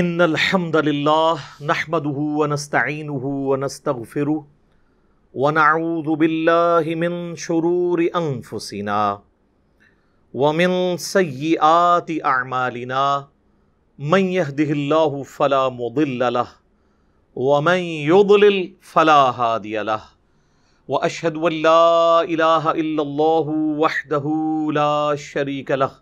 इन अलहमदल्ला नहमद वनस्तिन वनस्तफ़िर वनाउबिल्लिमिन शरूर अनफुसिना वमिन सयात आमालिना मन यहदिल्ला फ़ला मुदिल्ल वमन युदलिल फ़ला हादिया व अशद वल्ला इलाह वहदहू ला शरीक लह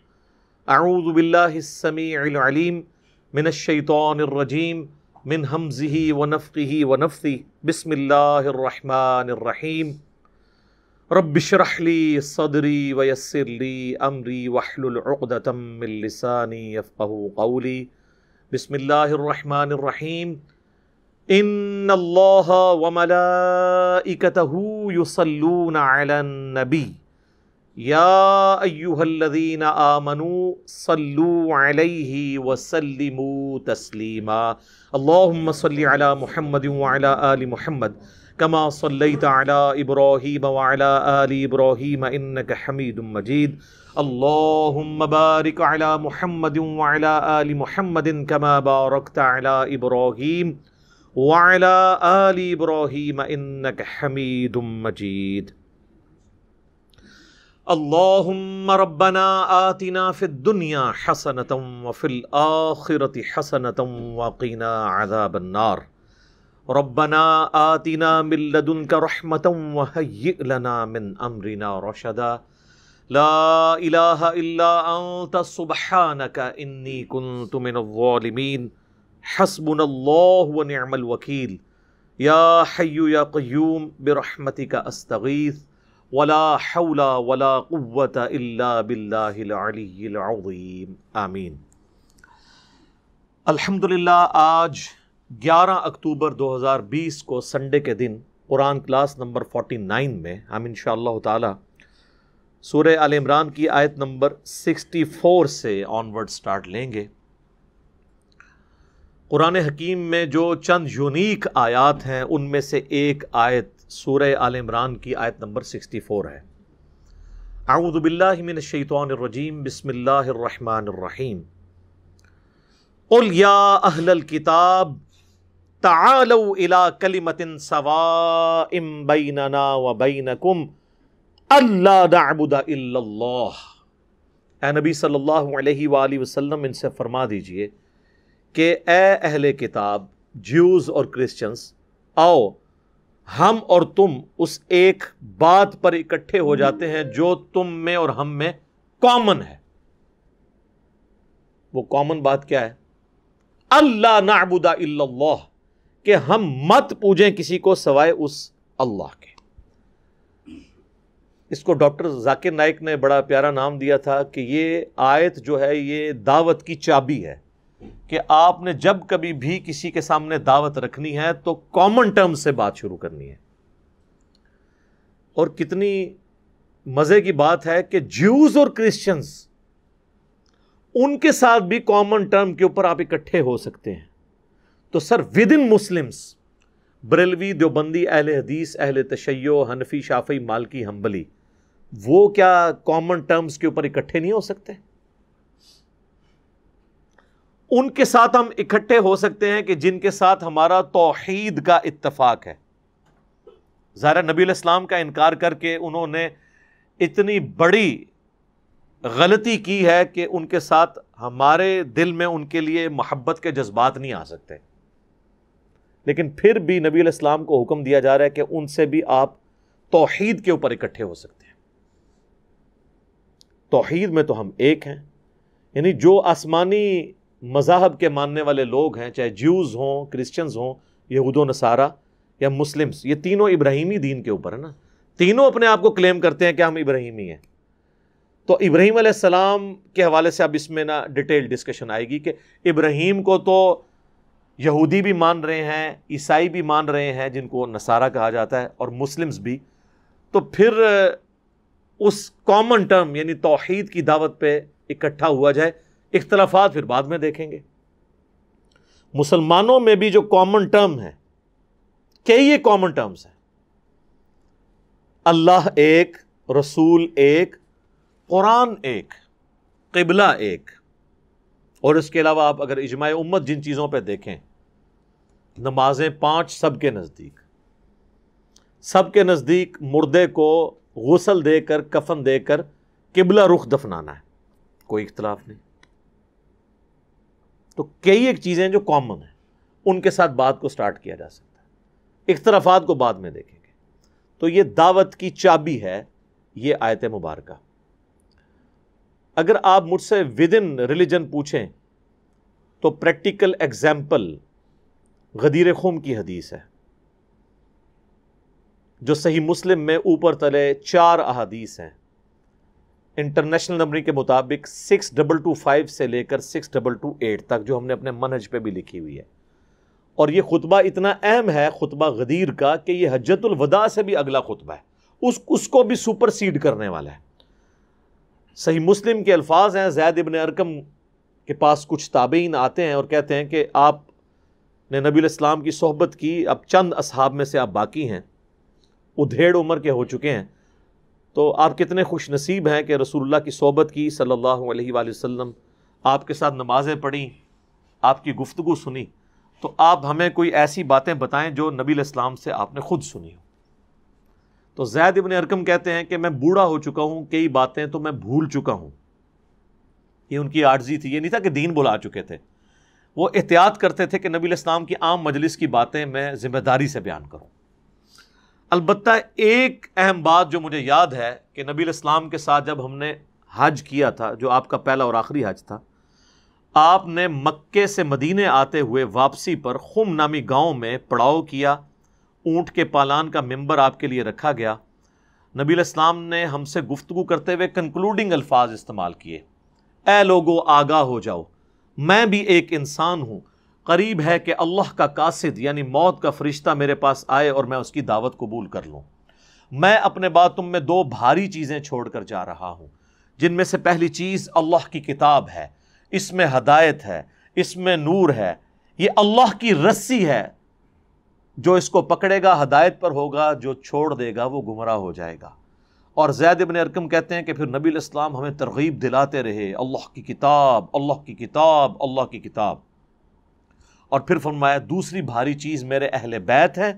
आऊज़बिल्लासमीम मिनशैतरजीम मिन हमज़ी वनफ़ी वनफ़ी बसमीम रबशरहली सदरी वयसरली अमरी वहलुलतमिलसानी फ़ाऊली बसमीम इन अल्लाह वमलाइकतहू युसल्लून अलन नबी يا ايها الذين امنوا صلوا عليه وسلموا تسليما اللهم صل على محمد وعلى ال محمد كما صليت على ابراهيم وعلى ال ابراهيم انك حميد مجيد اللهم بارك على محمد وعلى ال محمد كما باركت على ابراهيم وعلى ال ابراهيم انك حميد مجيد اللهم ربنا آتنا في الدنيا حسنة وفي الآخرة حسنة وقنا عذاب النار ربنا آتنا من لدنك رحمة وهيئ لنا من أمرنا رشدا لا إله إلا أنت سبحانك إني كنت من الظالمين حسبنا الله ونعم الوكيل يا حي يا قيوم برحمتك أستغيث वला हौला वला क़ुव्वत इल्ला बिल्लाहिल आमीन अल्हम्दुलिल्लाह आज 11 अक्टूबर 2020 को संडे के दिन कुरान क्लास नंबर 49 में हम इन ताला सूर्य आल इमरान की आयत नंबर 64 से ऑनवर्ड स्टार्ट लेंगे कुरान हकीम में जो चंद यूनिक आयात हैं उनमें से एक आयत सूर्य आल इमरान की आयत नंबर फोर है आऊदबिल्लिमिनशैतरजीम बसमीम या अहलल किताब तालो इला कलिमतिन सवाइम बैनना व बैनकुम अल्लाह नाबुदा नबी सल्लल्लाहु वसलम इनसे फरमा दीजिए कि ए किताब ज्यूज़ और क्रिश्चियंस आओ हम और तुम उस एक बात पर इकट्ठे हो जाते हैं जो तुम में और हम में कॉमन है वो कॉमन बात क्या है अल्लाह नाबुदा इल्लाह कि हम मत पूजें किसी को सवाए उस अल्लाह के इसको डॉक्टर जाकिर नाइक ने बड़ा प्यारा नाम दिया था कि ये आयत जो है ये दावत की चाबी है कि आपने जब कभी भी किसी के सामने दावत रखनी है तो कॉमन टर्म से बात शुरू करनी है और कितनी मज़े की बात है कि ज्यूज और क्रिश्चियंस उनके साथ भी कॉमन टर्म के ऊपर आप इकट्ठे हो सकते हैं तो sir within Muslims Barelvi Deobandi अहल हदीस अहल तशैयो हनफी शाफी मालकी हम्बली वो क्या कॉमन टर्म्स के ऊपर इकट्ठे नहीं हो सकते उनके साथ हम इकट्ठे हो सकते हैं कि जिनके साथ हमारा तोहहीद का इतफाक है ज़ारा नबी इस्लाम का इनकार करके उन्होंने इतनी बड़ी गलती की है कि उनके साथ हमारे दिल में उनके लिए मोहब्बत के जज्बात नहीं आ सकते लेकिन फिर भी नबी इस्लाम को हुक्म दिया जा रहा है कि उनसे भी आप तोहहीद के ऊपर इकट्ठे हो सकते हैं तोहीद में तो हम एक हैं यानी जो आसमानी मज़ाहब के मानने वाले लोग हैं चाहे ज्यूज़ हों क्रिश्चियंस हों यहूद नसारा या मुस्लिम्स ये तीनों इब्राहिमी दीन के ऊपर है ना तीनों अपने आप को क्लेम करते हैं कि हम इब्राहिमी हैं तो इब्राहिम आसमाम के हवाले से अब इसमें ना डिटेल डिस्कशन आएगी कि इब्राहिम को तो यहूदी भी मान रहे हैं ईसाई भी मान रहे हैं जिनको नसारा कहा जाता है और मुस्लिम्स भी तो फिर उस कॉमन टर्म यानी तोहहीद की दावत पर इकट्ठा हुआ जाए इख्तलाफात फिर बाद में देखेंगे मुसलमानों में भी जो कॉमन टर्म है कई ये कॉमन टर्म्स हैं अल्लाह एक रसूल एक कुरान एक किबला एक और इसके अलावा आप अगर इजमा उम्मत जिन चीज़ों पर देखें नमाजें पाँच सब के नज़दीक सब के नज़दीक मुर्दे को गसल देकर कफन देकर किबला रुख दफनाना है कोई इख्तलाफ नहीं तो कई एक चीज़ें जो कॉमन हैं उनके साथ बात को स्टार्ट किया जा सकता है इख्तराफात को बाद में देखेंगे तो ये दावत की चाबी है ये आयत मुबारक अगर आप मुझसे विद इन रिलीजन पूछें तो प्रैक्टिकल एग्जाम्पल गदीर खूम की हदीस है जो सही मुस्लिम में ऊपर तले चार अहादीस हैं इंटरनेशनल नंबरिंग के मुताबिक सिक्स डबल टू फाइव से लेकर सिक्स डबल टू एट तक जो हमने अपने मनहज पे भी लिखी हुई है और ये खुतबा इतना अहम है खुतबा गदीर का कि ये हजतुलवदा से भी अगला खुतबा है उस उसको भी सुपरसीड करने वाला है सही मुस्लिम के अल्फाज हैं जैद इबन अरकम के पास कुछ ताबेन आते हैं और कहते हैं कि आप ने नबी इस्लाम की सोहबत की अब चंद असहाब में से आप बाकी हैं उधेड़ उम्र के हो चुके हैं तो आप कितने खुश नसीब हैं कि रसूलुल्लाह की सोबत की सल्लल्लाहु अलैहि वसल्लम आपके साथ नमाज़ें पढ़ी आपकी गुफ्तगु सुनी तो आप हमें कोई ऐसी बातें बताएं जो नबी इस्लाम से आपने ख़ुद सुनी हो तो जैद इबन अरकम कहते हैं कि मैं बूढ़ा हो चुका हूँ कई बातें तो मैं भूल चुका हूँ ये उनकी आर्जी थी ये नहीं था कि दीन बुला चुके थे वो एहतियात करते थे कि नबी इस्लाम की आम मजलिस की बातें मैं ज़िम्मेदारी से बयान करूँ अलबत् एक अहम बात जो मुझे याद है कि नबी इस्लाम के साथ जब हमने हज किया था जो आपका पहला और आखिरी हज था आपने मक्के से मदीने आते हुए वापसी पर खुम नामी गाँव में पड़ाव किया ऊँट के पालान का मेम्बर आपके लिए रखा गया नबी इस्लाम ने हमसे गुफ्तु करते हुए कंक्लूडिंग अल्फाज इस्तेमाल किए ए लोगो आगा हो जाओ मैं भी एक इंसान हूँ करीब है कि अल्लाह का कासिद यानी मौत का फरिश्ता मेरे पास आए और मैं उसकी दावत कबूल कर लूँ मैं अपने बातों में दो भारी चीज़ें छोड़ कर जा रहा हूँ जिनमें से पहली चीज़ अल्लाह की किताब है इसमें हदायत है इसमें नूर है ये अल्लाह की रस्सी है जो इसको पकड़ेगा हदायत पर होगा जो छोड़ देगा वो गुमराह हो जाएगा और जैद इबन अरकम कहते हैं कि फिर नबी इस्लाम हमें तरगीब दिलाते रहे अल्लाह की किताब अल्लाह की किताब अल्लाह की किताब और फिर फरमाया दूसरी भारी चीज़ मेरे अहल बैत है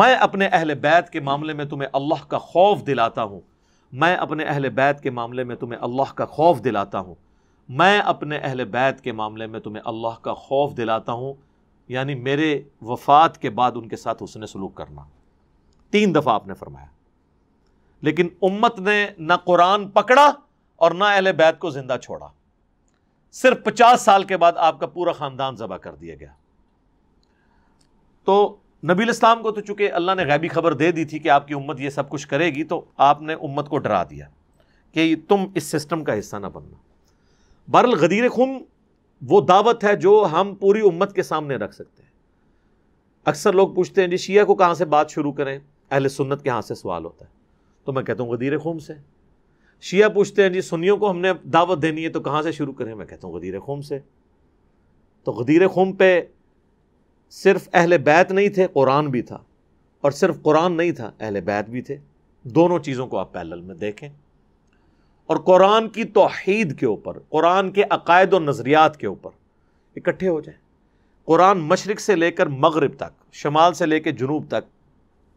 मैं अपने अहल बैत के मामले में तुम्हें अल्लाह का खौफ दिलाता हूँ मैं अपने अहल बैत के मामले में तुम्हें अल्लाह का खौफ दिलाता हूँ मैं अपने अहल बैत के मामले में तुम्हें अल्लाह का खौफ दिलाता हूँ यानी मेरे वफात के बाद उनके साथ उसने सलूक करना तीन दफ़ा आपने फरमाया लेकिन उम्मत ने ना कुरान पकड़ा और ना अहल बैत को ज़िंदा छोड़ा सिर्फ पचास साल के बाद आपका पूरा ख़ानदान ज़बह कर दिया गया तो नबी इस्लाम को तो चूँकि अल्लाह ने गैबी खबर दे दी थी कि आपकी उम्मत ये सब कुछ करेगी तो आपने उम्मत को डरा दिया कि तुम इस सिस्टम का हिस्सा ना बनना बहरल गदीर खुम वो दावत है जो हम पूरी उम्मत के सामने रख सकते हैं अक्सर लोग पूछते हैं जी शिया को कहाँ से बात शुरू करें अहल सुन्नत के यहाँ से सवाल होता है तो मैं कहता हूँ गदीर खूम से शिया पूछते हैं जी सुनियों को हमने दावत देनी है तो कहाँ से शुरू करें मैं कहता हूँ गदीर खूम से तो गदीर खूम पे सिर्फ अहल बैत नहीं थे कुरान भी था और सिर्फ कुरान नहीं था अहल बैत भी थे दोनों चीज़ों को आप पैरल में देखें और कुरान की तोहद के ऊपर कुरान के अकायद और नज़रियात के ऊपर इकट्ठे हो जाएं कुरान मशरक़ से लेकर मगरब तक शमाल से लेकर जुनूब तक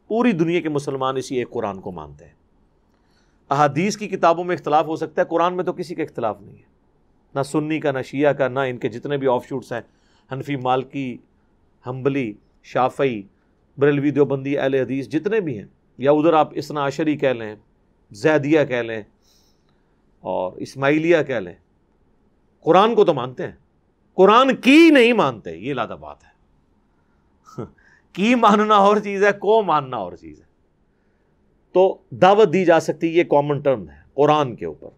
पूरी दुनिया के मुसलमान इसी एक कुरान को मानते हैं अहादीस की किताबों में इख्तलाफ हो सकता है कुरान में तो किसी का इख्तलाफ नहीं है ना सुन्नी का ना शिया का ना इनके जितने भी ऑफ शूट्स हैं हनफी मालकी हम्बली शाफई बरेलवी देवबंदी अल हदीस जितने भी हैं या उधर आप इसना आशरी कह लें जैदिया कह लें और इस्माइलिया कह लें कुरान को तो मानते हैं कुरान की नहीं मानते ये लादा बात है की मानना और चीज़ है को मानना और चीज़ है तो दावत दी जा सकती है ये कॉमन टर्म है कुरान के ऊपर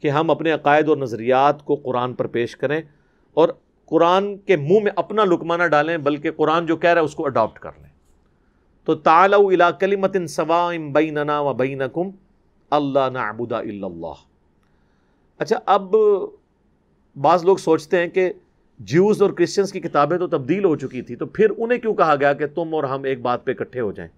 कि हम अपने अकायद और नज़रियात को कुरान पर पेश करें और कुरान के मुंह में अपना लुकमाना डालें बल्कि कुरान जो कह रहा है उसको अडॉप्ट कर लें तो तालऊ इला कलिमतिन बई बैनना व बैनकुम अल्लाह नाबुदा इल्लल्लाह अच्छा अब बाज़ लोग सोचते हैं कि ज्यूज़ और क्रिश्चन्स की किताबें तो तब्दील हो चुकी थी तो फिर उन्हें क्यों कहा गया कि तुम और हम एक बात पर इकट्ठे हो जाएं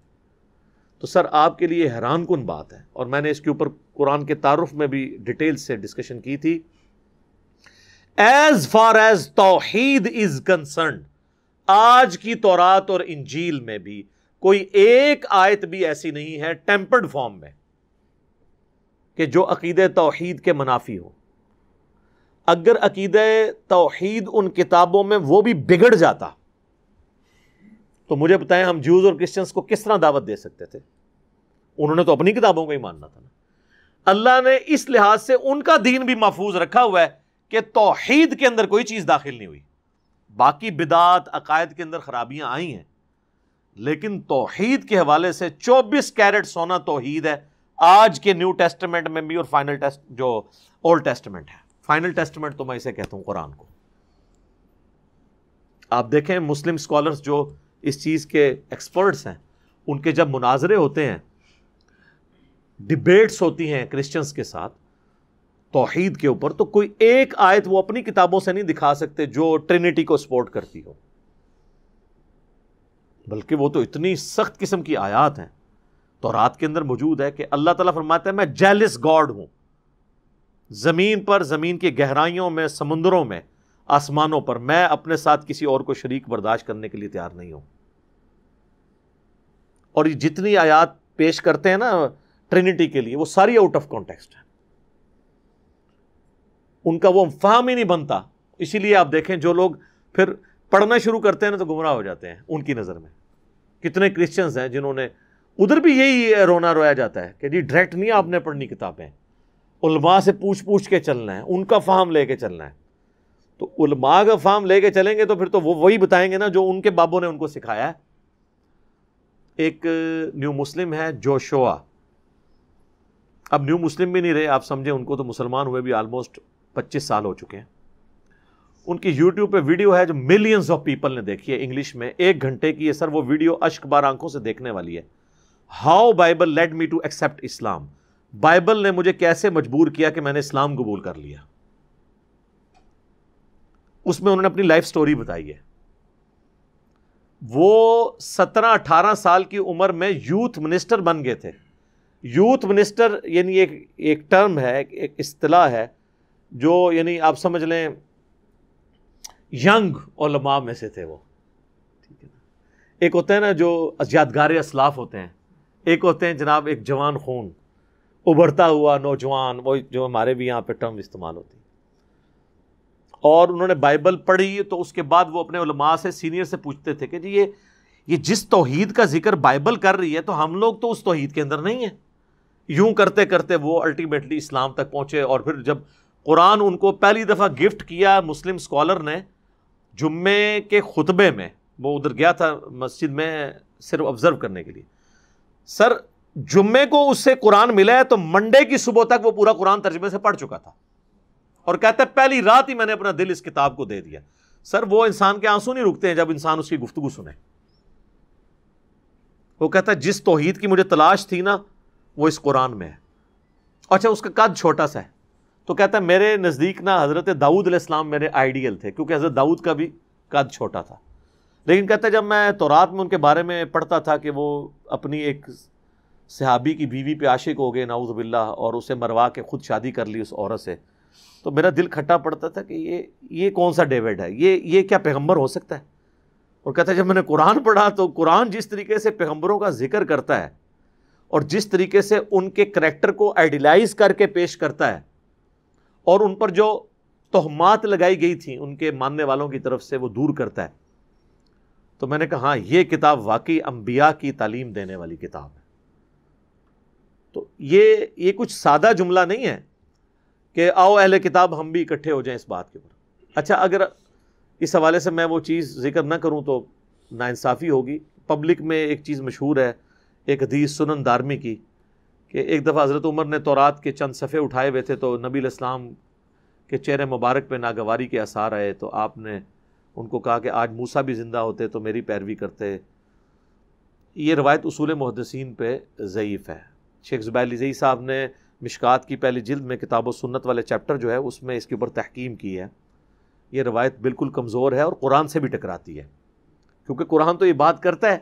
तो सर आपके लिए हैरान कन बात है और मैंने इसके ऊपर कुरान के तारफ़ में भी डिटेल से डिस्कशन की थी एज फार एज तोहीद इज कंसर्न आज की तोरात और इंजील में भी कोई एक आयत भी ऐसी नहीं है टेम्पर्ड फॉर्म में कि जो अकीद तोहीद के मुनाफी हो अगर अकीद तोहद उन किताबों में वो भी बिगड़ जाता तो मुझे बताएं हम जूज और क्रिश्चियंस को किस तरह दावत दे सकते थे उन्होंने तो अपनी किताबों को ही मानना था ना अल्लाह ने इस लिहाज से उनका दीन भी महफूज रखा हुआ है कि तोहहीद के अंदर कोई चीज़ दाखिल नहीं हुई बाकी बिदात अकायद के अंदर खराबियां आई हैं लेकिन तोहहीद के हवाले से चौबीस कैरेट सोना तोहहीद है आज के न्यू टेस्टमेंट में भी और फाइनल टेस्ट जो ओल्ड टेस्टमेंट है फाइनल टेस्टमेंट तो मैं इसे कहता हूं कुरान को आप देखें मुस्लिम स्कॉलर्स जो इस चीज़ के एक्सपर्ट्स हैं उनके जब मुनाजरे होते हैं डिबेट्स होती हैं क्रिश्चियंस के साथ तोहीद के ऊपर तो कोई एक आयत वो अपनी किताबों से नहीं दिखा सकते जो ट्रिनिटी को सपोर्ट करती हो बल्कि वो तो इतनी सख्त किस्म की आयात हैं तो रात के अंदर मौजूद है कि अल्लाह ताला फरमाता है मैं जेलिस गॉड हूं ज़मीन पर ज़मीन की गहराइयों में समुंदरों में आसमानों पर मैं अपने साथ किसी और को शरीक बर्दाश्त करने के लिए तैयार नहीं हूं और ये जितनी आयात पेश करते हैं ना ट्रिनिटी के लिए वो सारी आउट ऑफ कॉन्टेक्स्ट है उनका वो फाहम ही नहीं बनता इसीलिए आप देखें जो लोग फिर पढ़ना शुरू करते हैं ना तो गुमराह हो जाते हैं उनकी नज़र में कितने क्रिश्चियंस हैं जिन्होंने उधर भी यही रोना रोया जाता है कि जी डायरेक्ट नहीं आपने पढ़नी किताबें उलमा से पूछ पूछ के चलना है उनका फाहम लेके चलना है तो उलमा का फार्म लेके चलेंगे तो फिर तो वो वही बताएंगे ना जो उनके बाबों ने उनको सिखाया है एक न्यू मुस्लिम है जोशोआ अब न्यू मुस्लिम भी नहीं रहे आप समझे उनको तो मुसलमान हुए भी ऑलमोस्ट 25 साल हो चुके हैं उनकी यूट्यूब पे वीडियो है जो मिलियंस ऑफ पीपल ने देखी है इंग्लिश में एक घंटे की है सर वो वीडियो अश्कबार आंखों से देखने वाली है how Bible led me to accept Islam Bible ने मुझे कैसे मजबूर किया कि मैंने इस्लाम कबूल कर लिया उसमें उन्होंने अपनी लाइफ स्टोरी बताई है वो सत्रह अठारह साल की उम्र में यूथ मिनिस्टर बन गए थे यूथ मिनिस्टर यानी एक एक टर्म है एक, एक है जो यानी आप समझ लें यंग ओलमा में से थे वो ठीक है ना एक होते हैं ना जो यादगार असलाफ होते हैं एक होते हैं जनाब एक जवान खून उभरता हुआ नौजवान वो जो हमारे भी यहाँ पे टर्म इस्तेमाल होती और उन्होंने बाइबल पढ़ी तो उसके बाद वो अपने उलमा से सीनियर से पूछते थे कि जी ये ये जिस तोहहीद का जिक्र बाइबल कर रही है तो हम लोग तो उस तोहहीद के अंदर नहीं है यूं करते करते वो अल्टीमेटली इस्लाम तक पहुंचे और फिर जब कुरान उनको पहली दफ़ा गिफ्ट किया मुस्लिम स्कॉलर ने जुम्मे के खुतबे में वो उधर गया था मस्जिद में सिर्फ ऑब्ज़र्व करने के लिए सर जुम्मे को उससे कुरान मिला है तो मंडे की सुबह तक वो पूरा कुरान तर्जमे से पढ़ चुका था और कहता है पहली रात ही मैंने अपना दिल इस किताब को दे दिया सर वो इंसान के आंसू नहीं रुकते हैं जब इंसान उसकी गुफ्तगु सुने वो कहता है जिस तोहहीद की मुझे तलाश थी ना वो इस कुरान में है अच्छा उसका कद छोटा सा है तो कहता है मेरे नज़दीक ना हज़रत दाऊद इस्लाम मेरे आइडियल थे क्योंकि हज़रत दाऊद का भी कद छोटा था लेकिन कहता है जब मैं रात में उनके बारे में पढ़ता था कि वो अपनी एक सहाबी की बीवी पे आशिक हो गए नाउज़बिल्ला और उसे मरवा के ख़ुद शादी कर ली उस औरत से तो मेरा दिल खट्टा पड़ता था कि ये ये कौन सा डेविड है ये ये क्या पैगम्बर हो सकता है और कहता है जब मैंने कुरान पढ़ा तो कुरान जिस तरीके से पैगम्बरों का जिक्र करता है और जिस तरीके से उनके करेक्टर को आइडियलाइज करके पेश करता है और उन पर जो तोहमात लगाई गई थी उनके मानने वालों की तरफ से वो दूर करता है तो मैंने कहा हाँ ये किताब वाकई अम्बिया की तालीम देने वाली किताब है तो ये ये कुछ सादा जुमला नहीं है कि आओ अहले किताब हम भी इकट्ठे हो जाएं इस बात के ऊपर अच्छा अगर इस हवाले से मैं वो चीज़ जिक्र ना करूँ तो नाानसाफ़ी होगी पब्लिक में एक चीज़ मशहूर है एक हदीस सुनन दारमी की कि एक दफ़ा हज़रत उमर ने तौरात के चंद सफ़े उठाए हुए थे तो नबी इस्लाम के चेहरे मुबारक पर नागवारी के आसार आए तो आपने उनको कहा कि आज मूसा भी ज़िंदा होते तो मेरी पैरवी करते ये रवायत असूल महदसिन पर ज़यीफ़ है शेख ज़ुबैली साहब ने मिशकात की पहली जल्द में किताब सुन्नत वाले चैप्टर जो है उसमें इसके ऊपर तहकीम की है ये रवायत बिल्कुल कमज़ोर है और कुरान से भी टकराती है क्योंकि कुरान तो ये बात करता है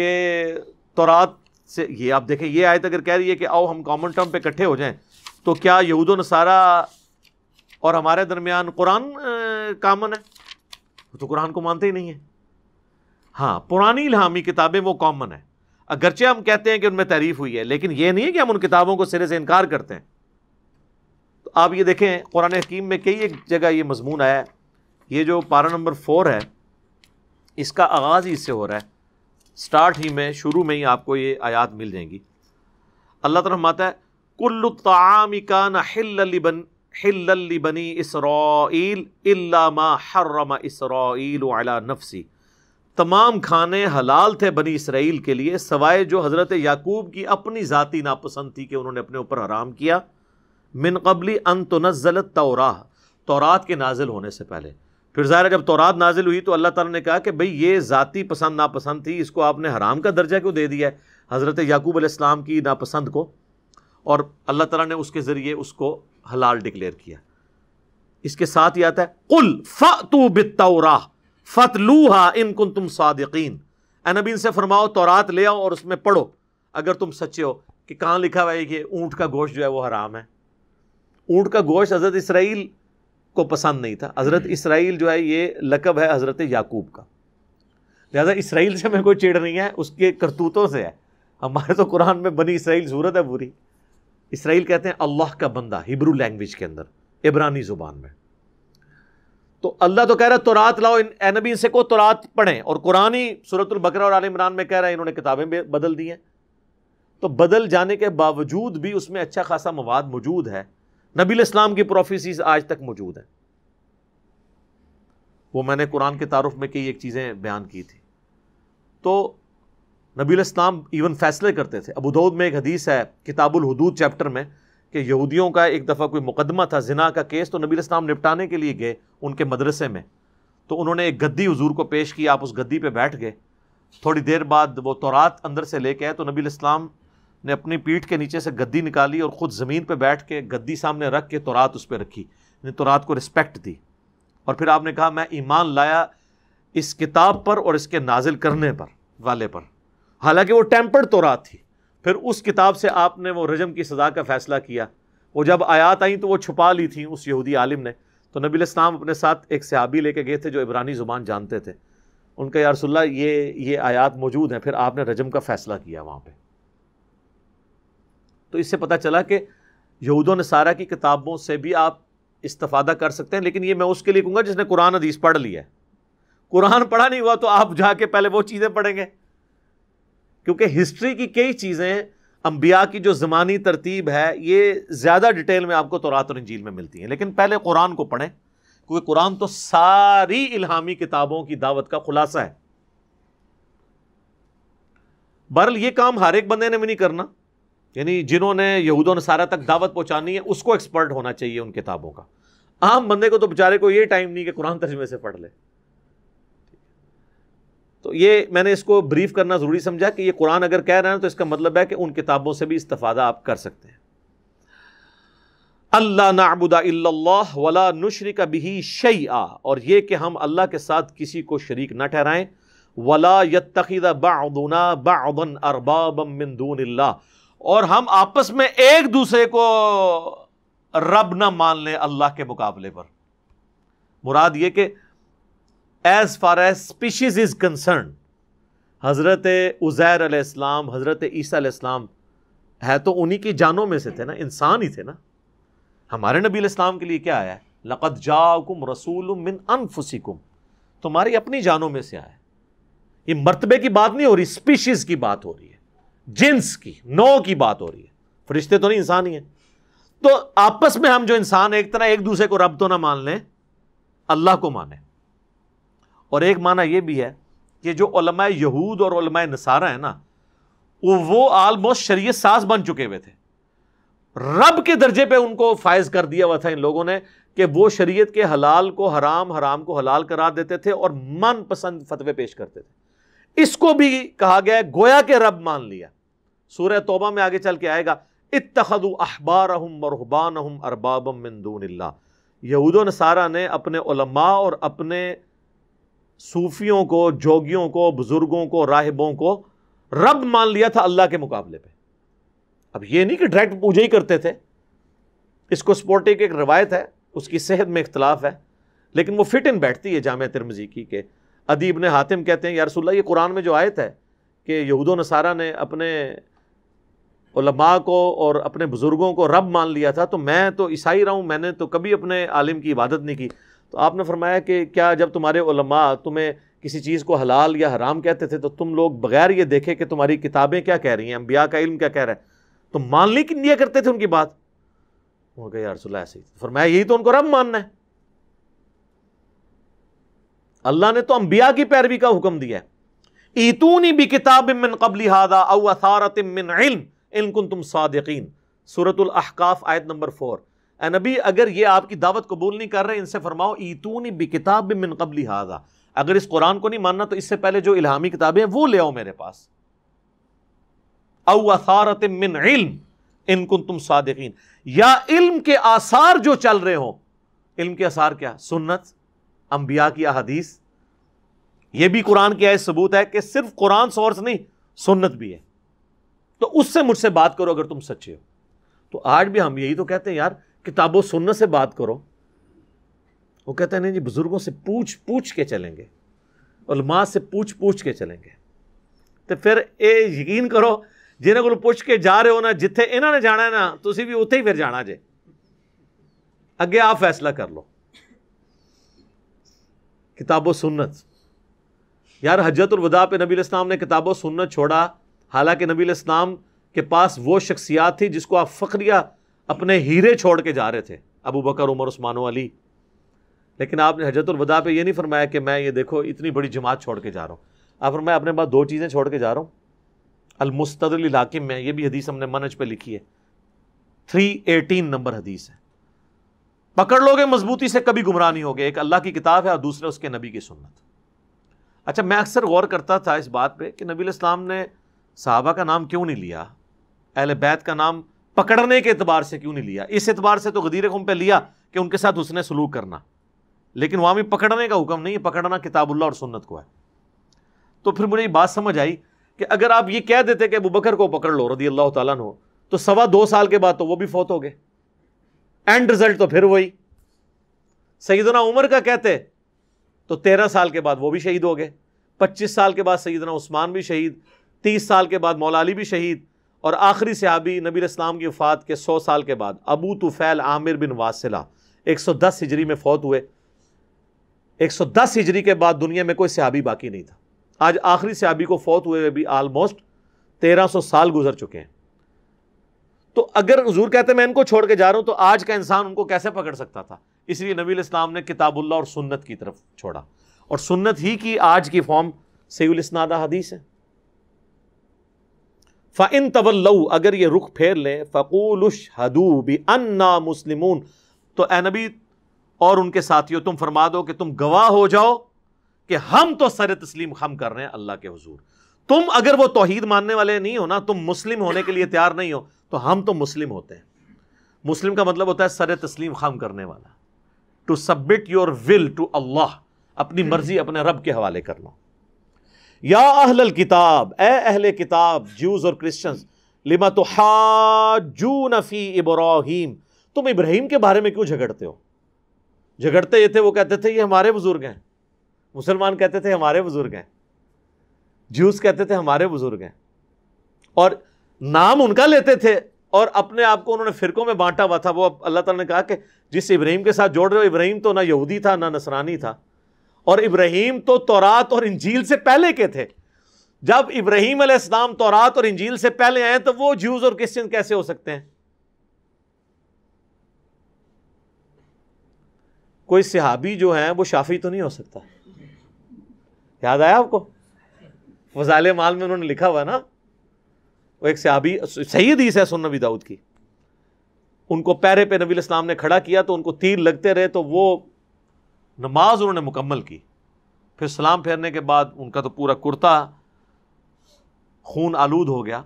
कि तौरात से ये आप देखें ये आयत अगर कह रही है कि आओ हम कॉमन टर्म पे इकट्ठे हो जाएं तो क्या यहूद नसारा और हमारे दरमियान कुरान कामन है तो कुरान को मानते ही नहीं है हाँ पुरानी इलामी किताबें वो कॉमन है अगरचे हम कहते हैं कि उनमें तारीफ हुई है लेकिन ये नहीं है कि हम उन किताबों को सिरे से इनकार करते हैं तो आप ये देखें कुरान हकीम में कई एक जगह ये मजमून आया है ये जो पारा नंबर फोर है इसका आगाज़ ही इससे हो रहा है स्टार्ट ही में शुरू में ही आपको ये आयात मिल जाएंगी अल्लाह तरह माता है कुल्लु तामिकान हिल्लिबन हिल्लिबनी इसराइल इल्लामा हर्रमा इसराइल अला नफसी तमाम खाने हलाल थे बनी इसराइल के लिए सवाए जो हज़रत याकूब की अपनी ज़ाति नापसंद थी कि उन्होंने अपने ऊपर हराम किया मिन कबली अन तनज़लत तौरा तौरात के नाजिल होने से पहले फिर ज़ाहिर जब तौरात नाजिल हुई तो अल्लाह ताला ने कहा कि भाई ये ज़ाती पसंद नापसंद थी इसको आपने हराम का दर्जा क्यों दे दिया है हज़रत याकूब अलैहिस्सलाम की नापसंद को और अल्लाह ताला ने उसके ज़रिए उसको हलाल डिक्लेयर किया इसके साथ ही आता है कुल फ़तु बितौरा फतलूहा इन कुन तुम सादिकीन नबीन से फरमाओ तौरात ले आओ और उसमें पढ़ो अगर तुम सच्चे हो कि कहाँ लिखा हुआ है कि ऊँट का गोश्त जो है वो हराम है ऊँट का गोश्त हज़रत इसराइल को पसंद नहीं था हज़रत हम्म। इसराइल जो है ये लकब है हज़रत याकूब का लिहाजा इसराइल से मेरे कोई चिड़ नहीं है उसके करतूतों से है हमारे तो कुरान में बनी इसराइल सूरत है पूरी इसराइल कहते हैं अल्लाह का बंदा हिब्रू लैंग्वेज के अंदर इब्रानी ज़ुबान में तो अल्लाह तो कह रहा है तुरात लाओ इन नबी से को तुरात पढ़ें और कुरानी सूरत बकरा और आल इमरान में कह रहा है इन्होंने किताबें भी बदल दी हैं तो बदल जाने के बावजूद भी उसमें अच्छा खासा मवाद मौजूद है नबी इस्लाम की प्रोफेसीज आज तक मौजूद हैं वो मैंने कुरान के तारफ़ में कई एक चीज़ें बयान की थी तो नबी इस्लाम इवन फैसले करते थे अबूदौद में एक हदीस है किताबुल हदूद चैप्टर में कि यहूदियों का एक दफ़ा कोई मुकदमा था जिना का केस तो नबी इस्लाम निपटाने के लिए गए उनके मदरसे में तो उन्होंने एक गद्दी हजूर को पेश किया आप उस गद्दी पर बैठ गए थोड़ी देर बाद वो तोरात अंदर से लेके आए तो नबी इस्लाम ने अपनी पीठ के नीचे से गद्दी निकाली और ख़ुद ज़मीन पर बैठ के गद्दी सामने रख के तोरात उस पर रखी ने तोरात को रिस्पेक्ट दी और फिर आपने कहा मैं ईमान लाया इस किताब पर और इसके नाजिल करने पर वाले पर हालांकि वो टेम्पर्ड रात थी फिर उस किताब से आपने वो रजम की सज़ा का फ़ैसला किया वो जब आयात आई तो वो छुपा ली थी उस यहूदी आलिम ने तो नबी इस्लाम अपने साथ एक सहाबी लेके गए थे जो इबरानी ज़ुबान जानते थे उनका यारसोल्ला ये ये आयात मौजूद हैं फिर आपने रजम का फ़ैसला किया वहाँ पर तो इससे पता चला कि यहूदों ने सारा की किताबों से भी आप इस्तफादा कर सकते हैं लेकिन ये मैं उसके लिए कहूँगा जिसने कुरान हदीस पढ़ लिया है कुरान पढ़ा नहीं हुआ तो आप जाके पहले वो चीज़ें पढ़ेंगे क्योंकि हिस्ट्री की कई चीज़ें अम्बिया की जो ज़मानी तरतीब है ये ज़्यादा डिटेल में आपको तोरात और इंजील में मिलती हैं लेकिन पहले कुरान को पढ़ें क्योंकि कुरान तो सारी इल्हामी किताबों की दावत का खुलासा है बहरल ये काम हर एक बंदे ने भी नहीं करना यानी जिन्होंने यहूदों ने सारा तक दावत पहुंचानी है उसको एक्सपर्ट होना चाहिए उन किताबों का आम बंदे को तो बेचारे को ये टाइम नहीं कि कुरान तर्जमे से पढ़ ले तो ये मैंने इसको ब्रीफ करना ज़रूरी समझा कि ये कुरान अगर कह रहे हैं तो इसका मतलब है कि उन किताबों से भी इस्तफ़ादा आप कर सकते हैं अल्लाह नाबुदा वला नुशरिक बिही शई और ये कि हम अल्लाह के साथ किसी को शरीक ना ठहराएं वला यतखिदा बादना बादन और हम आपस में एक दूसरे को रब ना मान लें अल्लाह के मुकाबले पर मुराद ये कि as far as species is concern हज़रत उज़ैर इस्लाम हज़रत ईसा इस्लाम है तो उन्हीं की जानों में से थे ना इंसान ही थे ना हमारे नबी इस्लाम के लिए क्या आया है लक़त जाकुम रसूल मिन अनफुसिकुम तुम्हारी अपनी जानों में से आया ये मरतबे की बात नहीं हो रही स्पीशीज़ की बात हो रही जिन्स की नो की बात हो रही है फरिश्ते तो नहीं इंसान ही है तो आपस में हम जो इंसान एक तरह एक दूसरे को रब तो ना मान लें अल्लाह को माने और एक माना यह भी है कि जो यहूद और नसारा है ना वो आलमोस्ट शरीय साज बन चुके हुए थे रब के दर्जे पे उनको फायज कर दिया हुआ था इन लोगों ने कि वो शरीयत के हलाल को हराम हराम को हलाल करा देते थे और मनपसंद फतवे पेश करते थे इसको भी कहा गया है गोया के रब मान लिया सूर्य तोबा में आगे चल के आएगा इतखदू अहबार मरहबान अरबाबम मिंदून यहूद नसारा ने अपने उलमा और अपने सूफियों को जोगियों को बुज़ुर्गों को राहबों को रब मान लिया था अल्लाह के मुकाबले पर अब यह नहीं कि डायरेक्ट पूजा ही करते थे इसको स्पोर्टिक एक रिवायत है उसकी सेहत में इख्तलाफ है लेकिन वो फिट इन बैठती है जाम तिरमजी की के अदीब ने हातिम कहते हैं यारसोल्ला ये कुरान में जो आयत है कि यहूद नसारा ने अपने उलमा को और अपने बुज़ुर्गों को रब मान लिया था तो मैं तो ईसाई रहा हूँ मैंने तो कभी अपने आलिम की इबादत नहीं की तो आपने फरमाया कि क्या जब तुम्हारे उलमा तुम्हें किसी चीज़ को हलाल या हराम कहते थे तो तुम लोग बगैर ये देखे कि तुम्हारी किताबें क्या कह रही हैं अम्बिया का इल्म क्या कह रहा है तो मान ली कि लिया करते थे उनकी बात उन्होंने कहा यारसोल्ला ऐसे ही तो। फरमाया यही तो उनको रब मानना है अल्लाह ने तो अंबिया की पैरवी का हुक्म दिया है ईतूनी भी किताब मिन कबली हादा अवसारत मिन इल्म इनकुन तुम सादकिन सूरत अहकाफ आयत नंबर फोर ए नबी अगर ये आपकी दावत कबूल नहीं कर रहे इनसे फरमाओ ईतूनी बि किताब मिन कबली हादा अगर इस कुरान को नहीं मानना तो इससे पहले जो इलामी किताबें हैं वो ले आओ मेरे पास अवसारत मिन इल्म इनकुन तुम सादकिन या इल्म के आसार जो चल रहे हो इल्म के आसार क्या सुन्नत अंबिया की अदीस ये भी कुरान की आय सबूत है कि सिर्फ कुरान सोर्स नहीं सुन्नत भी है तो उससे मुझसे बात करो अगर तुम सच्चे हो तो आज भी हम यही तो कहते हैं यार किताबों सुन्नत से बात करो वो कहते हैं नहीं जी बुज़ुर्गों से पूछ पूछ के चलेंगे उलमा से पूछ पूछ के चलेंगे तो फिर ये यकीन करो जिन्हें को पूछ के जा रहे हो ना जिथे इन्होंने जाना है ना तुम भी उत्थे ही फिर जाना जे अगे आप फैसला कर लो किताब सुन्नत यार हजरतुलवदा पे नबी इस्लाम ने किताब सुन्नत छोड़ा हालांकि नबी इस्लाम के पास वो शख्सियात थी जिसको आप फ़क्रिया अपने हीरे छोड़ के जा रहे थे अबू बकर उमर उस्मान अली लेकिन आपने हजरतुलवदा पे ये नहीं फरमाया कि मैं ये देखो इतनी बड़ी जमात छोड़ के जा रहा हूँ आप फरमाया अपने पास दो चीज़ें छोड़ के जा रहा हूँ अलमुस्तदिल हाकिम में ये भी हदीस हमने मनज पर लिखी है थ्री एटीन नंबर हदीस है पकड़ लोगे मजबूती से कभी गुमराह नहीं होगे एक अल्लाह की किताब है और दूसरे उसके नबी की सुन्नत अच्छा मैं अक्सर गौर करता था इस बात पर कि नबी इस्लाम ने साहबा का नाम क्यों नहीं लिया अहल बैत का नाम पकड़ने के अतबार से क्यों नहीं लिया इस एतबार से तो गदीर कौम पर लिया कि उनके साथ उसने सलूक करना लेकिन वामी पकड़ने का हुक्म नहीं है पकड़ना किताबुल्ला और सुन्नत को है तो फिर मुझे ये बात समझ आई कि अगर आप ये कह देते कि अबू बकर को पकड़ लो रदी अल्लाह तु तो सवा दो साल के बाद तो वो भी फौत हो गए एंड रिजल्ट तो फिर वही सईदना उमर का कहते तो तेरह साल के बाद वो भी शहीद हो गए पच्चीस साल के बाद सईदना उस्मान भी शहीद तीस साल के बाद मौला भी शहीद और आखिरी सहाबी नबी इस्लाम की वफ़ात के सौ साल के बाद अबू तुफ़ैल आमिर बिन वासिला एक सौ दस हिजरी में फ़ौत हुए एक सौ दस हिजरी के बाद दुनिया में कोई सहाबी बाकी नहीं था आज आखिरी सहाबी को फौत हुए भी आलमोस्ट तेरह सौ साल गुजर चुके हैं तो अगर हजूर कहते मैं इनको छोड़ के जा रहा हूं तो आज का इंसान उनको कैसे पकड़ सकता था इसलिए नबी इस्लाम ने किताबुल्ला और सुन्नत की तरफ छोड़ा और सुन्नत ही की आज की फॉर्म सैलस्नादा हदीस है फ़ाइन तवल्लऊ अगर ये रुख फेर ले फ़कूलश हदू भी अन्ना मुस्लिमून तो नबी और उनके साथियों तुम फरमा दो कि तुम गवाह हो जाओ कि हम तो सर तस्लीम खम कर रहे हैं अल्लाह के हजूर तुम अगर वो तोहीद मानने वाले नहीं हो ना तुम मुस्लिम होने के लिए तैयार नहीं हो तो हम तो मुस्लिम होते हैं मुस्लिम का मतलब होता है सर तस्लीम खाम करने वाला to submit your will to अल्लाह अपनी मर्जी अपने रब के हवाले करना या अहल किताब ए अहल किताब जूज और क्रिश्चियंस लिमा तो हाजू नफ़ी इब्राहिम तुम इब्राहिम के बारे में क्यों झगड़ते हो झगड़ते ये थे वो कहते थे ये हमारे बुज़ुर्ग हैं मुसलमान कहते थे हमारे बुज़ुर्ग हैं ज्यूस कहते थे हमारे बुजुर्ग हैं और नाम उनका लेते थे और अपने आप को उन्होंने फिरकों में बांटा हुआ था वो अब अल्लाह तला ने कहा कि जिस इब्राहिम के साथ जोड़ रहे हो इब्राहिम तो ना यहूदी था ना नसरानी था और इब्राहिम तो तौरात और इंजील से पहले के थे जब इब्राहिम अलैहिस्सलाम तौरात और इंजील से पहले आए तो वो ज्यूज और क्रिश्चियन कैसे हो सकते हैं कोई सिहाबी जो है वो शाफी तो नहीं हो सकता याद आया आपको वजाल माल में उन्होंने लिखा हुआ ना वो एक सियाबी सही हदीस है सुन नबी दाऊद की उनको पैरे पे नबी इस्लाम ने खड़ा किया तो उनको तीर लगते रहे तो वो नमाज उन्होंने मुकम्मल की फिर सलाम फेरने के बाद उनका तो पूरा कुर्ता खून आलूद हो गया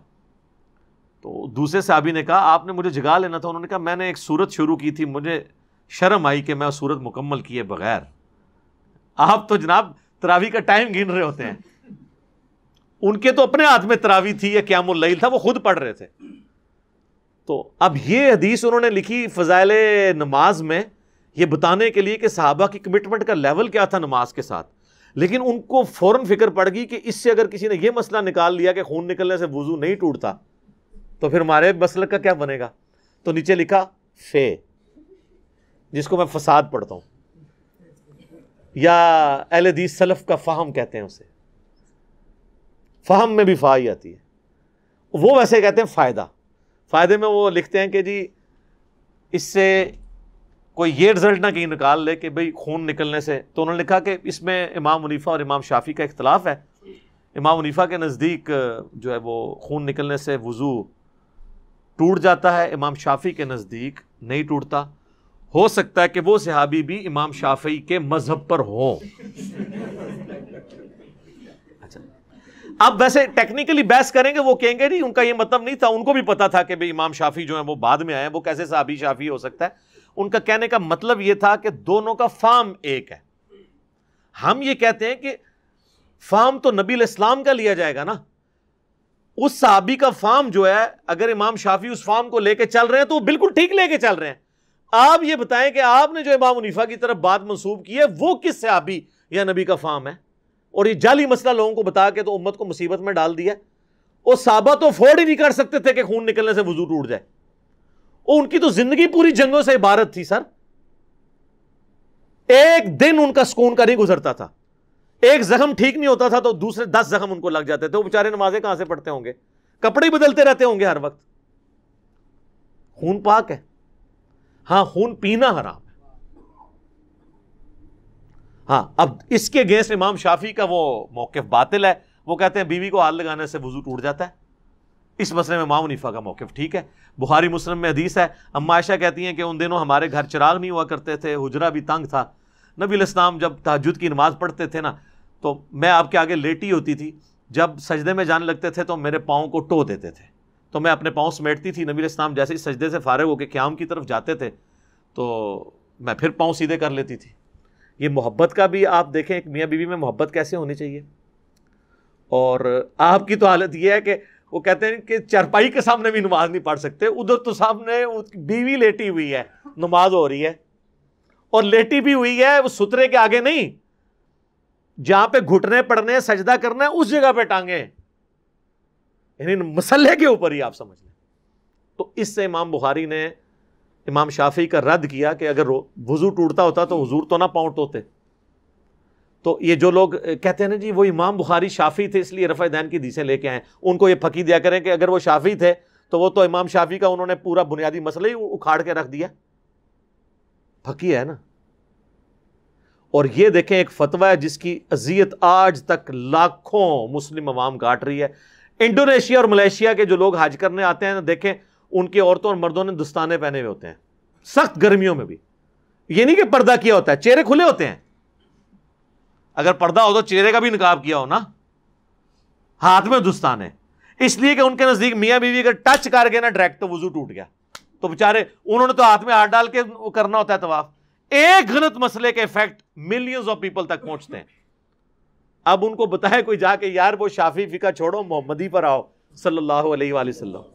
तो दूसरे साहबी ने कहा आपने मुझे जगा लेना था उन्होंने कहा मैंने एक सूरत शुरू की थी मुझे शर्म आई कि मैं सूरत मुकम्मल किए बगैर आप तो जनाब तरावी का टाइम गिन रहे होते हैं उनके तो अपने हाथ में तरावी थी या क्या लईल था वो खुद पढ़ रहे थे तो अब ये हदीस उन्होंने लिखी फ़जाइल नमाज में ये बताने के लिए कि साहबा की कमिटमेंट का लेवल क्या था नमाज के साथ लेकिन उनको फ़ौर फिक्र पड़ गई कि इससे अगर किसी ने यह मसला निकाल लिया कि खून निकलने से वज़ू नहीं टूटता तो फिर हमारे मसल का क्या बनेगा तो नीचे लिखा फे जिसको मैं फसाद पढ़ता हूँ या एल हदीस सलफ़ का फ़ाहम कहते हैं उसे फ़हम में भी फाह ही आती है वो वैसे कहते हैं फ़ायदा फ़ायदे में वो लिखते हैं कि जी इससे कोई ये रिज़ल्ट ना कहीं निकाल ले कि भाई खून निकलने से तो उन्होंने लिखा कि इसमें इमाम मुनीफ़ा और इमाम शाफ़ी का इख्तलाफ है इमाम मुनीफ़ा के नज़दीक जो है वो खून निकलने से वज़ू टूट जाता है इमाम शाफ़ी के नज़दीक नहीं टूटता हो सकता है कि वो सहाबी भी इमाम शाफ़ी के मज़हब पर हों अब वैसे टेक्निकली बहस करेंगे वो कहेंगे नहीं उनका ये मतलब नहीं था उनको भी पता था कि भाई इमाम शाफी जो है वो बाद में आए वो कैसे साहबी शाफी हो सकता है उनका कहने का मतलब ये था कि दोनों का फार्म एक है हम ये कहते हैं कि फार्म तो नबी इस्लाम का लिया जाएगा ना उस साहबी का फार्म जो है अगर इमाम शाफी उस फार्म को लेके चल रहे हैं तो बिल्कुल ठीक लेके चल रहे हैं आप ये बताएं कि आपने जो इमाम मुनीफा की तरफ बात मनसूब की है वो किस सहाबी या नबी का फार्म है और ये जाली मसला लोगों को बता के तो उम्मत को मुसीबत में डाल दिया और साबा तो फोड़ ही नहीं कर सकते थे कि खून निकलने से वजू टूट जाए और उनकी तो जिंदगी पूरी जंगों से इबारत थी सर एक दिन उनका सुकून का नहीं गुजरता था एक जख्म ठीक नहीं होता था तो दूसरे दस जख्म उनको लग जाते थे वो बेचारे नमाजे कहां से पढ़ते होंगे कपड़े बदलते रहते होंगे हर वक्त खून पाक है हां खून पीना हराम हाँ अब इसके गेस इमाम शाफी का वो मौकफ बातिल है वो कहते हैं बीवी को हाल लगाने से वजू टूट जाता है इस मसले में इमाम का मौकफ ठीक है बुखारी मुस्लिम में हदीस है अम्मा आयशा कहती हैं कि उन दिनों हमारे घर चिराग नहीं हुआ करते थे हुजरा भी तंग था नबी इस्लाम जब तहजद की नमाज़ पढ़ते थे ना तो मैं आपके आगे लेटी होती थी जब सजदे में जाने लगते थे तो मेरे पाँव को टो देते थे तो मैं अपने पाँव समेटती थी नबी इस्लाम जैसे ही सजदे से फारग होकर क्याम की तरफ जाते थे तो मैं फिर पाँव सीधे कर लेती थी ये मोहब्बत का भी आप देखें एक मियाँ बीवी में मोहब्बत कैसे होनी चाहिए और आपकी तो हालत यह है कि वो कहते हैं कि चरपाई के सामने भी नमाज नहीं पढ़ सकते उधर तो सामने बीवी लेटी हुई है नमाज हो रही है और लेटी भी हुई है वो सुतरे के आगे नहीं जहां पे घुटने पड़ने सजदा करना है उस जगह पे टांगे यानी मसल्ले के ऊपर ही आप समझ लें तो इससे इमाम बुखारी ने इमाम शाफी का रद्द किया कि अगर वज़ू टूटता होता तो हजूर हम्म। तो ना पाँव होते तो ये जो लोग कहते हैं ना जी वो इमाम बुखारी शाफी थे इसलिए रफ़ा दैन की दीसें लेके आए उनको ये फकी दिया करें कि अगर वो शाफी थे तो वो तो इमाम शाफी का उन्होंने पूरा बुनियादी मसला ही उखाड़ के रख दिया फकी है ना और ये देखें एक फतवा है जिसकी अजियत आज तक लाखों मुस्लिम अवाम काट रही है इंडोनेशिया और मलेशिया के जो लोग हाज करने आते हैं देखें उनके औरतों और मर्दों ने दुस्ताने पहने हुए होते हैं सख्त गर्मियों में भी ये नहीं कि पर्दा किया होता है चेहरे खुले होते हैं अगर पर्दा हो तो चेहरे का भी निकाब किया हो ना हाथ में दस्ताने इसलिए कि उनके नजदीक मियाँ बीवी अगर टच कर गए ना डायरेक्ट तो वजू टूट गया तो बेचारे उन्होंने तो हाथ में हाथ डाल के वो करना होता है तवाफ एक गलत मसले के इफेक्ट मिलियंस ऑफ पीपल तक पहुंचते हैं अब उनको बताए कोई जाके यार वो शाफी फिका छोड़ो मोहम्मदी पर आओ सल्लल्लाहु अलैहि वसल्लम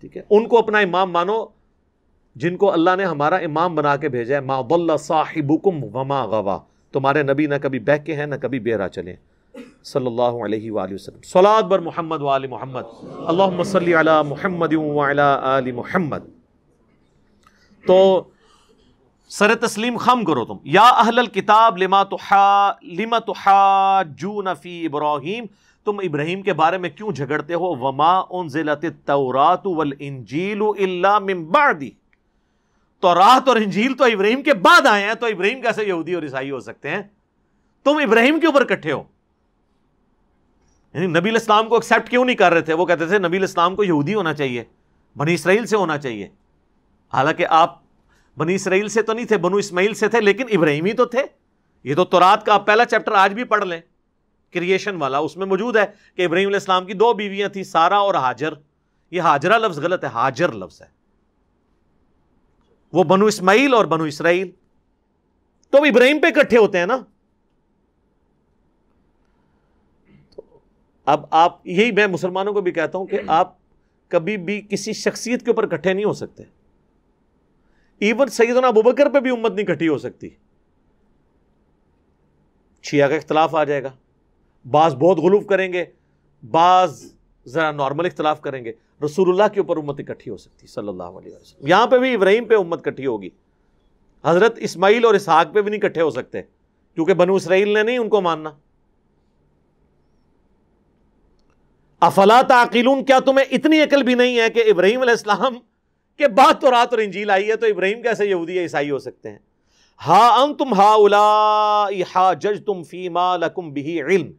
ठीक है उनको अपना इमाम मानो जिनको अल्लाह ने हमारा इमाम बना के भेजा है माबल्ला साहिबुकुम वमा गवा तुम्हारे नबी ना कभी बह के हैं ना कभी बेरा चले सल्लल्लाहु सलाद बर मोहम्मद वाल मोहम्मद अल्लाह सल आल मोहम्मद तो सर तस्लीम खम करो तुम या अहल किताब लिमा तो लिमा तो हा जू नफ़ी इब्राहिम तुम इब्राहिम के बारे में क्यों झगड़ते हो वमा उन जिलत तौरात वल इंजील मिम्बादी तौरात और इंजील तो इब्राहिम के बाद आए हैं तो इब्राहिम कैसे यहूदी और ईसाई हो सकते हैं तुम इब्राहिम के ऊपर इकट्ठे हो यानी नबी इस्लाम को एक्सेप्ट क्यों नहीं कर रहे थे वो कहते थे नबी इस्लाम को यहूदी होना चाहिए बनी इसराइल से होना चाहिए हालांकि आप बनी इसराइल से तो नहीं थे बनु इसमाइल से थे लेकिन इब्राहिमी तो थे ये तो तौरात का आप पहला चैप्टर आज भी पढ़ लें क्रिएशन वाला उसमें मौजूद है कि इब्राहिम इस्लाम की दो बीवियां थी सारा और हाजर ये हाजरा लफ्ज़ गलत है हाजर लफ्ज़ है वो बनु इस्माइल और बनु इसराइल तो अब इब्राहिम पे इकट्ठे होते हैं ना तो अब आप यही मैं मुसलमानों को भी कहता हूं कि आप कभी भी किसी शख्सियत के ऊपर इकट्ठे नहीं हो सकते इवन सईदना अबू पर भी उम्मत नहीं इकट्ठी हो सकती शिया का इख्तलाफ आ जाएगा बाज़ बहुत गुलूफ करेंगे बाज़ ज़रा नॉर्मल इख्तलाफ करेंगे रसूलुल्लाह के ऊपर उम्मत इकट्ठी हो सकती है सल्लल्लाहु अलैहि वसल्लम यहाँ पे भी इब्राहिम पे उम्मत इकट्ठी होगी हज़रत इस्माइल और इसहाक पे भी नहीं इकट्ठे हो सकते क्योंकि बनु इसराइल ने नहीं उनको मानना अफला ताकिलून क्या तुम्हें इतनी अकल भी नहीं है कि इब्राहिम अलैहिस्सलाम के बाद तो रात और इंजील आई है तो इब्राहिम कैसे यहूदी या ईसाई हो सकते हैं हा अंग तुम हा उला हा जज तुम फीमा लकुम बिही इल्म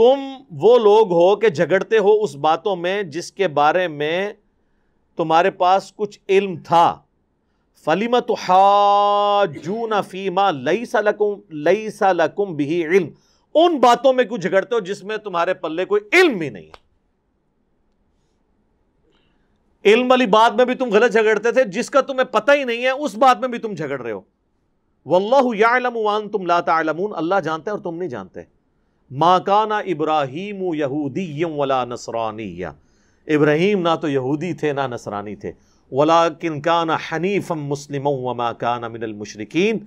तुम वो लोग हो के झगड़ते हो उस बातों में जिसके बारे में तुम्हारे पास कुछ इल्म था फलीम तो हाजूना फीमा लई सा लकुम लई सा लकुम भी इल्म उन बातों में कुछ झगड़ते हो जिसमें तुम्हारे पल्ले कोई इल्म ही नहीं इल्म वाली बात में भी तुम गलत झगड़ते थे जिसका तुम्हें पता ही नहीं है उस बात में भी तुम झगड़ रहे हो वल्लाम तुम लाता अल्लाह जानते हैं और तुम नहीं जानते माकाना इब्राहिम यहूदी वला नसरानिया इब्राहिम ना तो यहूदी थे ना नसरानी थे वला किन हनीफ़म मुस्लिम व माकाना मिनल मुशरकिन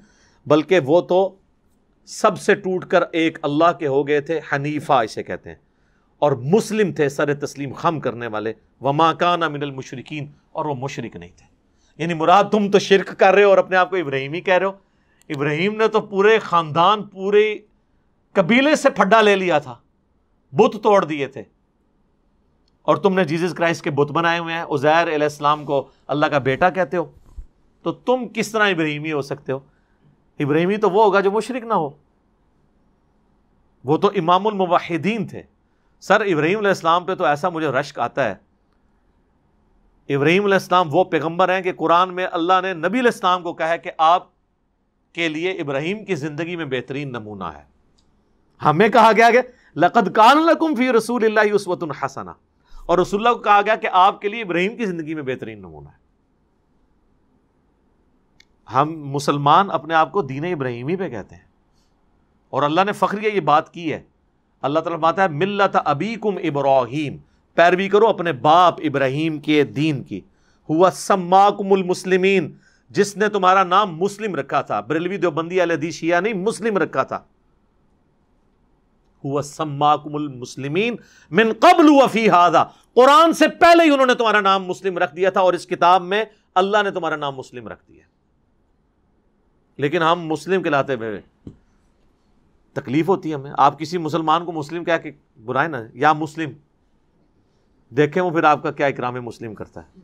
बल्कि वो तो सबसे टूट कर एक अल्लाह के हो गए थे हनीफ़ा इसे कहते हैं और मुस्लिम थे सर तस्लीम खम करने वाले व माकाना मिनल मुशरकिन और वो मुशरक नहीं थे यानी मुराद तुम तो शिरक कर रहे हो और अपने आप को इब्राहिमी कह रहे हो इब्राहिम ने तो पूरे ख़ानदान पूरे कबीले से फड्डा ले लिया था बुत तोड़ दिए थे और तुमने जीसस क्राइस्ट के बुत बनाए हुए हैं उजैर अलैहिस्सलाम को अल्लाह का बेटा कहते हो तो तुम किस तरह इब्राहिमी हो सकते हो इब्राहिमी तो वो होगा जो मुशरिक ना हो वो तो इमामुल मुवाहिदीन थे सर इब्राहिम इस्लाम पे तो ऐसा मुझे रश्क आता है इब्राहिम इस्लाम वो पैगंबर हैं कि कुरान में अल्लाह ने नबी इस्लाम को कहा है कि आप के लिए इब्राहिम की ज़िंदगी में बेहतरीन नमूना है हमें कहा गया कि लकद कान लकुम फी रसूल उसवतन हसना और रसुल्ला को कहा गया कि आपके लिए इब्राहिम की ज़िंदगी में बेहतरीन नमूना है हम मुसलमान अपने आप को दीन इब्राहिमी पे कहते हैं और अल्लाह ने फ़ख्रिया ये बात की है अल्लाह ताला माता है मिल्लत कुम इब्राहिम पैरवी करो अपने बाप इब्राहिम के दीन की हुआ सम्माकुमुल मुस्लिमीन जिसने तुम्हारा नाम मुस्लिम रखा था बरेलवी देवबंदी अलदी नहीं मुस्लिम रखा था मिन कबल वफ़ी हादा कुरान से पहले ही उन्होंने तुम्हारा नाम मुस्लिम रख दिया था और इस किताब में अल्लाह ने तुम्हारा नाम मुस्लिम रख दिया लेकिन हम मुस्लिम कहलाते हुए तकलीफ होती है हमें आप किसी मुसलमान को मुस्लिम क्या बुराए ना या मुस्लिम देखें वो फिर आपका क्या इकराम मुस्लिम करता है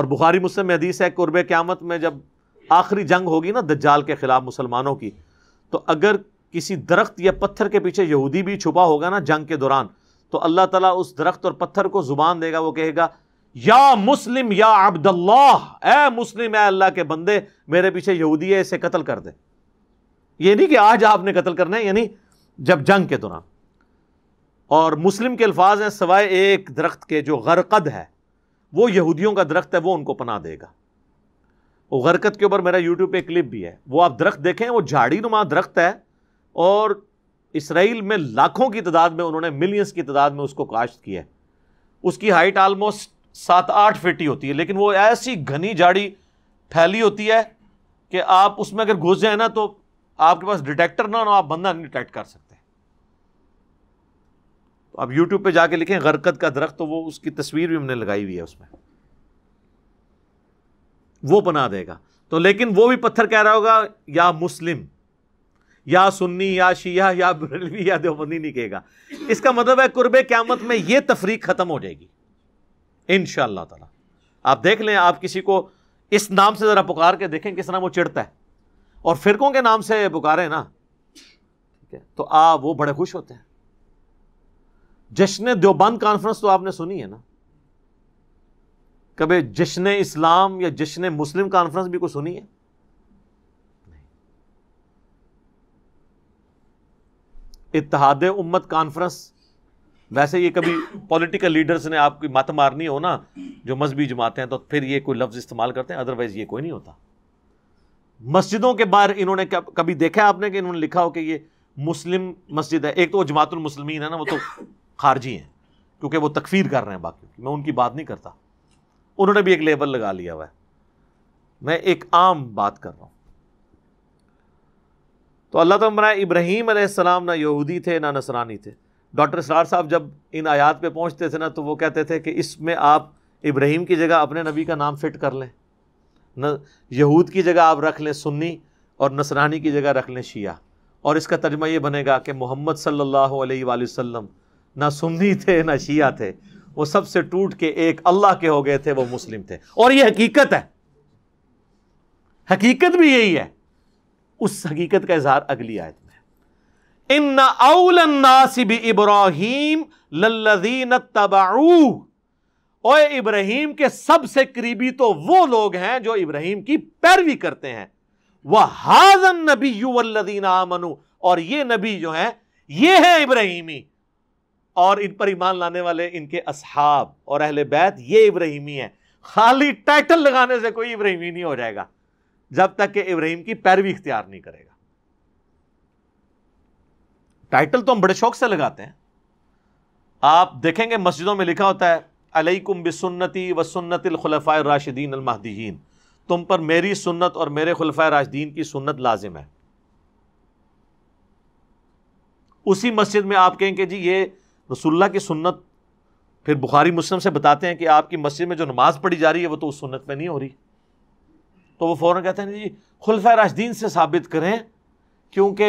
और बुखारी मुस्लिम हदीस है कुर्ब क्यामत में जब आखिरी जंग होगी ना दज्जाल के ख़िलाफ़ मुसलमानों की तो अगर किसी दरख्त या पत्थर के पीछे यहूदी भी छुपा होगा ना जंग के दौरान तो अल्लाह ताला उस दरख्त और पत्थर को जुबान देगा वो कहेगा या मुस्लिम या अब्दुल्लाह ए मुस्लिम ए अल्लाह के बंदे मेरे पीछे यहूदी है इसे कत्ल कर दे ये नहीं कि आज आपने कत्ल करना है यानी जब जंग के दौरान और मुस्लिम के अल्फाज हैं सवाए एक दरख्त के जो गरकद है वो यहूदियों का दरख्त है वो उनको पना देगा वो गरकद के ऊपर मेरा यूट्यूब पे क्लिप भी है वो आप दरख्त देखें वो झाड़ी नुमा दरख्त है और इसराइल में लाखों की तादाद में उन्होंने मिलियंस की तादाद में उसको काश्त किया है उसकी हाइट आलमोस्ट सात आठ फिट ही होती है लेकिन वो ऐसी घनी झाड़ी फैली होती है कि आप उसमें अगर घुस जाए ना तो आपके पास डिटेक्टर ना हो आप बंदा नहीं डिटेक्ट कर सकते तो आप यूट्यूब पर जाके लिखें गरकत का दरख्त तो वो उसकी तस्वीर भी हमने लगाई हुई है उसमें वो बना देगा तो लेकिन वो भी पत्थर कह रहा होगा या मुस्लिम या सुन्नी या शिया या बरेलवी या देवबंदी नहीं कहेगा इसका मतलब है कुर्बे क्यामत में यह तफरीक ख़त्म हो जाएगी इन ताला आप देख लें आप किसी को इस नाम से ज़रा पुकार के देखें किस तरह वो चिड़ता है और फिरकों के नाम से पुकारे ना ठीक है तो आप वो बड़े खुश होते हैं जश्न देवबंद कॉन्फ्रेंस तो आपने सुनी है ना कभी जश्न इस्लाम या जश्न मुस्लिम कॉन्फ्रेंस भी कुछ सुनी है इतिहाद उम्मत कॉन्फ्रेंस वैसे ये कभी पॉलिटिकल लीडर्स ने आपकी मत मारनी हो ना जो मजहबी जमाते हैं तो फिर ये कोई लफ्ज़ इस्तेमाल करते हैं अदरवाइज़ ये कोई नहीं होता मस्जिदों के बाहर इन्होंने कभी देखा आपने कि इन्होंने लिखा हो कि ये मुस्लिम मस्जिद है एक तो जमातुल मुस्लिमीन है ना वो तो खारजी हैं क्योंकि वो तकफीर कर रहे हैं बाकी मैं उनकी बात नहीं करता उन्होंने भी एक लेबल लगा लिया हुआ है मैं एक आम बात कर रहा हूँ तो अल्लाह तो बनाए इब्राहीम अलैहिस्सलाम ना यहूदी थे ना नसरानी थे डॉक्टर सरार साहब जब इन आयात पर पहुँचते थे ना तो वो कहते थे कि इसमें आप इब्राहीम की जगह अपने नबी का नाम फिट कर लें न यहूद की जगह आप रख लें सुन्नी और नसरानी की जगह रख लें शिया और इसका तर्जमा ये बनेगा कि मोहम्मद सल्लल्लाहु अलैहि वसल्लम ना सुन्नी थे ना शिया थे वो सबसे टूट के एक अल्लाह के हो गए थे वो मुस्लिम थे और ये हकीकत है हकीकत भी यही है उस हकीकत का इजहार अगली आयत में इन नासिब इब्राहिम लल्लदीन तबाऊ ओए इब्राहिम के सबसे करीबी तो वो लोग हैं जो इब्राहिम की पैरवी करते हैं वह हाजन नबी यूल्लदीन आमनु और ये नबी जो है ये है इब्राहिमी और इन पर ईमान लाने वाले इनके असहाब और अहल बैत ये इब्राहिमी है खाली टाइटल लगाने से कोई इब्राहिमी नहीं हो जाएगा जब तक कि इब्राहिम की पैरवी इख्तियार नहीं करेगा टाइटल तो हम बड़े शौक से लगाते हैं आप देखेंगे मस्जिदों में लिखा होता है अलैकुम बिसन्नति व सुन्नतलखलफ़ा राशिदीन अलमहदीन तुम पर मेरी सुन्नत और मेरे खुलफ़ा राशिदीन की सुन्नत लाजिम है उसी मस्जिद में आप कहेंगे जी ये रसुल्ला की सुन्नत फिर बुखारी मुस्लिम से बताते हैं कि आपकी मस्जिद में जो नमाज़ पढ़ी जा रही है वो तो उस सुन्नत में नहीं हो रही तो वो फ़ौरन कहते हैं जी खुलफ़ राशदीन से साबित करें क्योंकि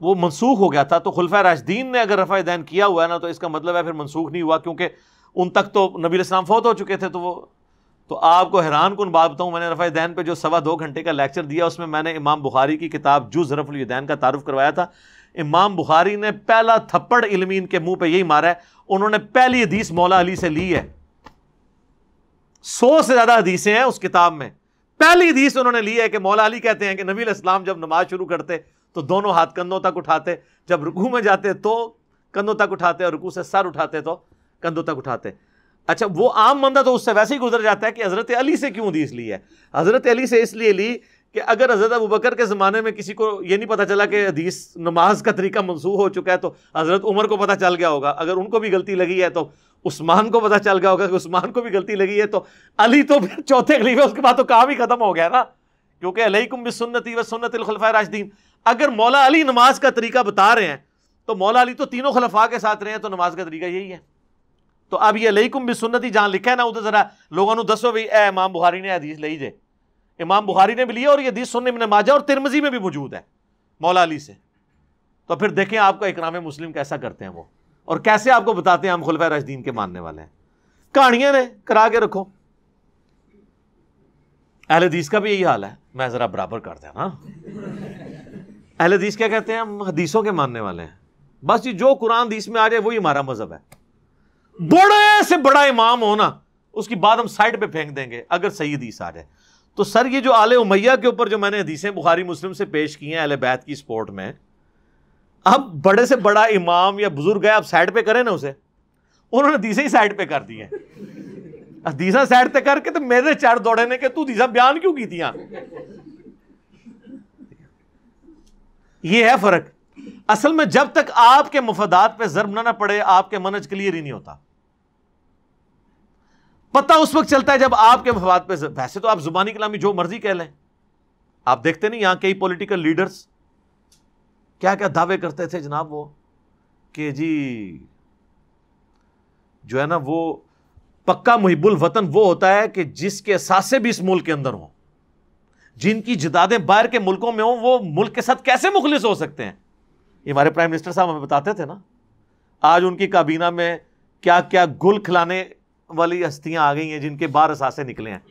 वो मनसूख हो गया था तो खुलफ़ राशदीन ने अगर रफ़ा दैन किया हुआ है ना तो इसका मतलब है फिर मनसूख नहीं हुआ क्योंकि उन तक तो नबी इस्लाम फौत हो चुके थे तो वो तो आपको हैरान कन बात बताऊँ मैंने रफ़ा दैन पर जो सवा दो घंटे का लेक्चर दिया उसमें मैंने इमाम बुखारी की किताब जुज रफ़ुलदैन का तारुफ करवाया था इमाम बुखारी ने पहला थप्पड़ इलमीन के मुंह पे यही मारा है उन्होंने पहली हदीस मौला अली से ली है सौ से ज़्यादा हदीसें हैं उस किताब में पहली हदीस उन्होंने ली है कि मौला अली कहते हैं कि नबी इस्लाम जब नमाज शुरू करते तो दोनों हाथ कंधों तक उठाते जब रुकू में जाते तो कंधों तक उठाते और रुकू से सर उठाते तो कंधों तक उठाते अच्छा वो आम बंदा तो उससे वैसे ही गुजर जाता है कि हज़रत अली से क्यों हदीस ली है हज़रत अली से इसलिए ली कि अगर हज़रत अबू बकर के ज़माने में किसी को ये नहीं पता चला कि हदीस नमाज का तरीका मनसूख हो चुका है तो हज़रत उमर को पता चल गया होगा अगर उनको भी गलती लगी है तो उस्मान को पता चल गया होगा कि उस्मान को भी गलती लगी है तो अली तो फिर चौथे खलीफे उसके बाद तो काम ही खत्म हो गया ना क्योंकि भी सुनत व सुनत खलफा राशदीन अगर मौला अली नमाज का तरीका बता रहे हैं तो मौला अली तो तीनों खलफा के साथ रहे हैं तो नमाज का तरीका यही है तो अब ये सुनत सुन्नति जहाँ लिखा है ना उधर जरा लोगों ने दसो भाई ए इमाम बुहारी ने हदीस ले जे इमाम बुहारी ने भी लिया और ये अधीज सुनने में नमाजा और तिरमजी में भी मौजूद है मौला अली से तो फिर देखें आपका इकराम मुस्लिम कैसा करते हैं वो और कैसे आपको बताते हैं हम खुलफा राजदीन के मानने वाले हैं कहानियां ने करा के रखो अहलदीस का भी यही हाल है मैं ज़रा बराबर कर देना अहलदीस क्या कहते हैं हम हदीसों के मानने वाले हैं बस जी जो कुरान हदीस में आ जाए वही हमारा मजहब है बड़े से बड़ा इमाम हो ना उसकी बात हम साइड पे फेंक देंगे अगर सही हदीस आ जाए तो सर ये जो आले उमैया के ऊपर जो मैंने हदीसें बुखारी मुस्लिम से पेश की हैं अहल बैत की स्पोर्ट में अब बड़े से बड़ा इमाम या बुजुर्ग है आप साइड पे करें ना उसे उन्होंने दीसे ही साइड पे कर दिए दीसा साइड पे करके तो मेरे चार दौड़े ने कि तू दीसा बयान क्यों की दिया ये है फर्क असल में जब तक आपके मुफादात पे जर्म ना ना पड़े आपके मनज क्लियर ही नहीं होता पता उस वक्त चलता है जब आपके मफाद पे वैसे तो आप जुबानी कलामी जो मर्जी कह लें आप देखते नहीं यहां कई पॉलिटिकल लीडर्स क्या क्या दावे करते थे जनाब वो कि जी जो है ना वो पक्का मुहिबुल वतन वो होता है कि जिसके सासे भी इस मुल्क के अंदर हों जिनकी जिदादें बाहर के मुल्कों में हों वो मुल्क के साथ कैसे मुखलिस हो सकते हैं ये हमारे प्राइम मिनिस्टर साहब हमें बताते थे ना आज उनकी काबीना में क्या क्या गुल खिलाने वाली हस्तियां आ गई हैं जिनके बाहर असासे निकले हैं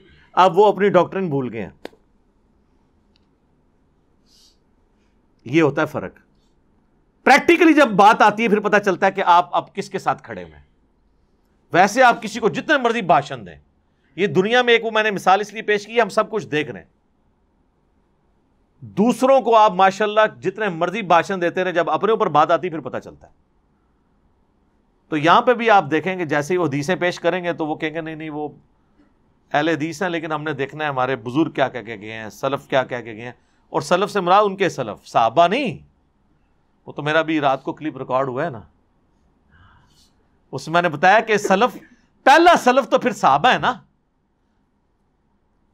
अब वो अपनी डॉक्टरिन भूल गए हैं ये होता है फर्क प्रैक्टिकली जब बात आती है फिर पता चलता है कि आप अब किसके साथ खड़े हुए हैं वैसे आप किसी को जितने मर्जी भाषण दें ये दुनिया में एक वो मैंने मिसाल इसलिए पेश की हम सब कुछ देख रहे हैं दूसरों को आप माशाल्लाह जितने मर्जी भाषण देते रहे जब अपने ऊपर बात आती है फिर पता चलता है तो यहां पे भी आप देखेंगे जैसे ही वो हदीसें पेश करेंगे तो वो कहेंगे नहीं नहीं वो अहल हदीस हैं लेकिन हमने देखना है हमारे बुजुर्ग क्या कह के गए हैं सलफ़ क्या कह के गए हैं और सलफ़ से मुराद उनके सलफ़ साहबा नहीं वो तो मेरा भी रात को क्लिप रिकॉर्ड हुआ है ना उसमें मैंने बताया कि सलफ पहला सलफ तो फिर साहबा है ना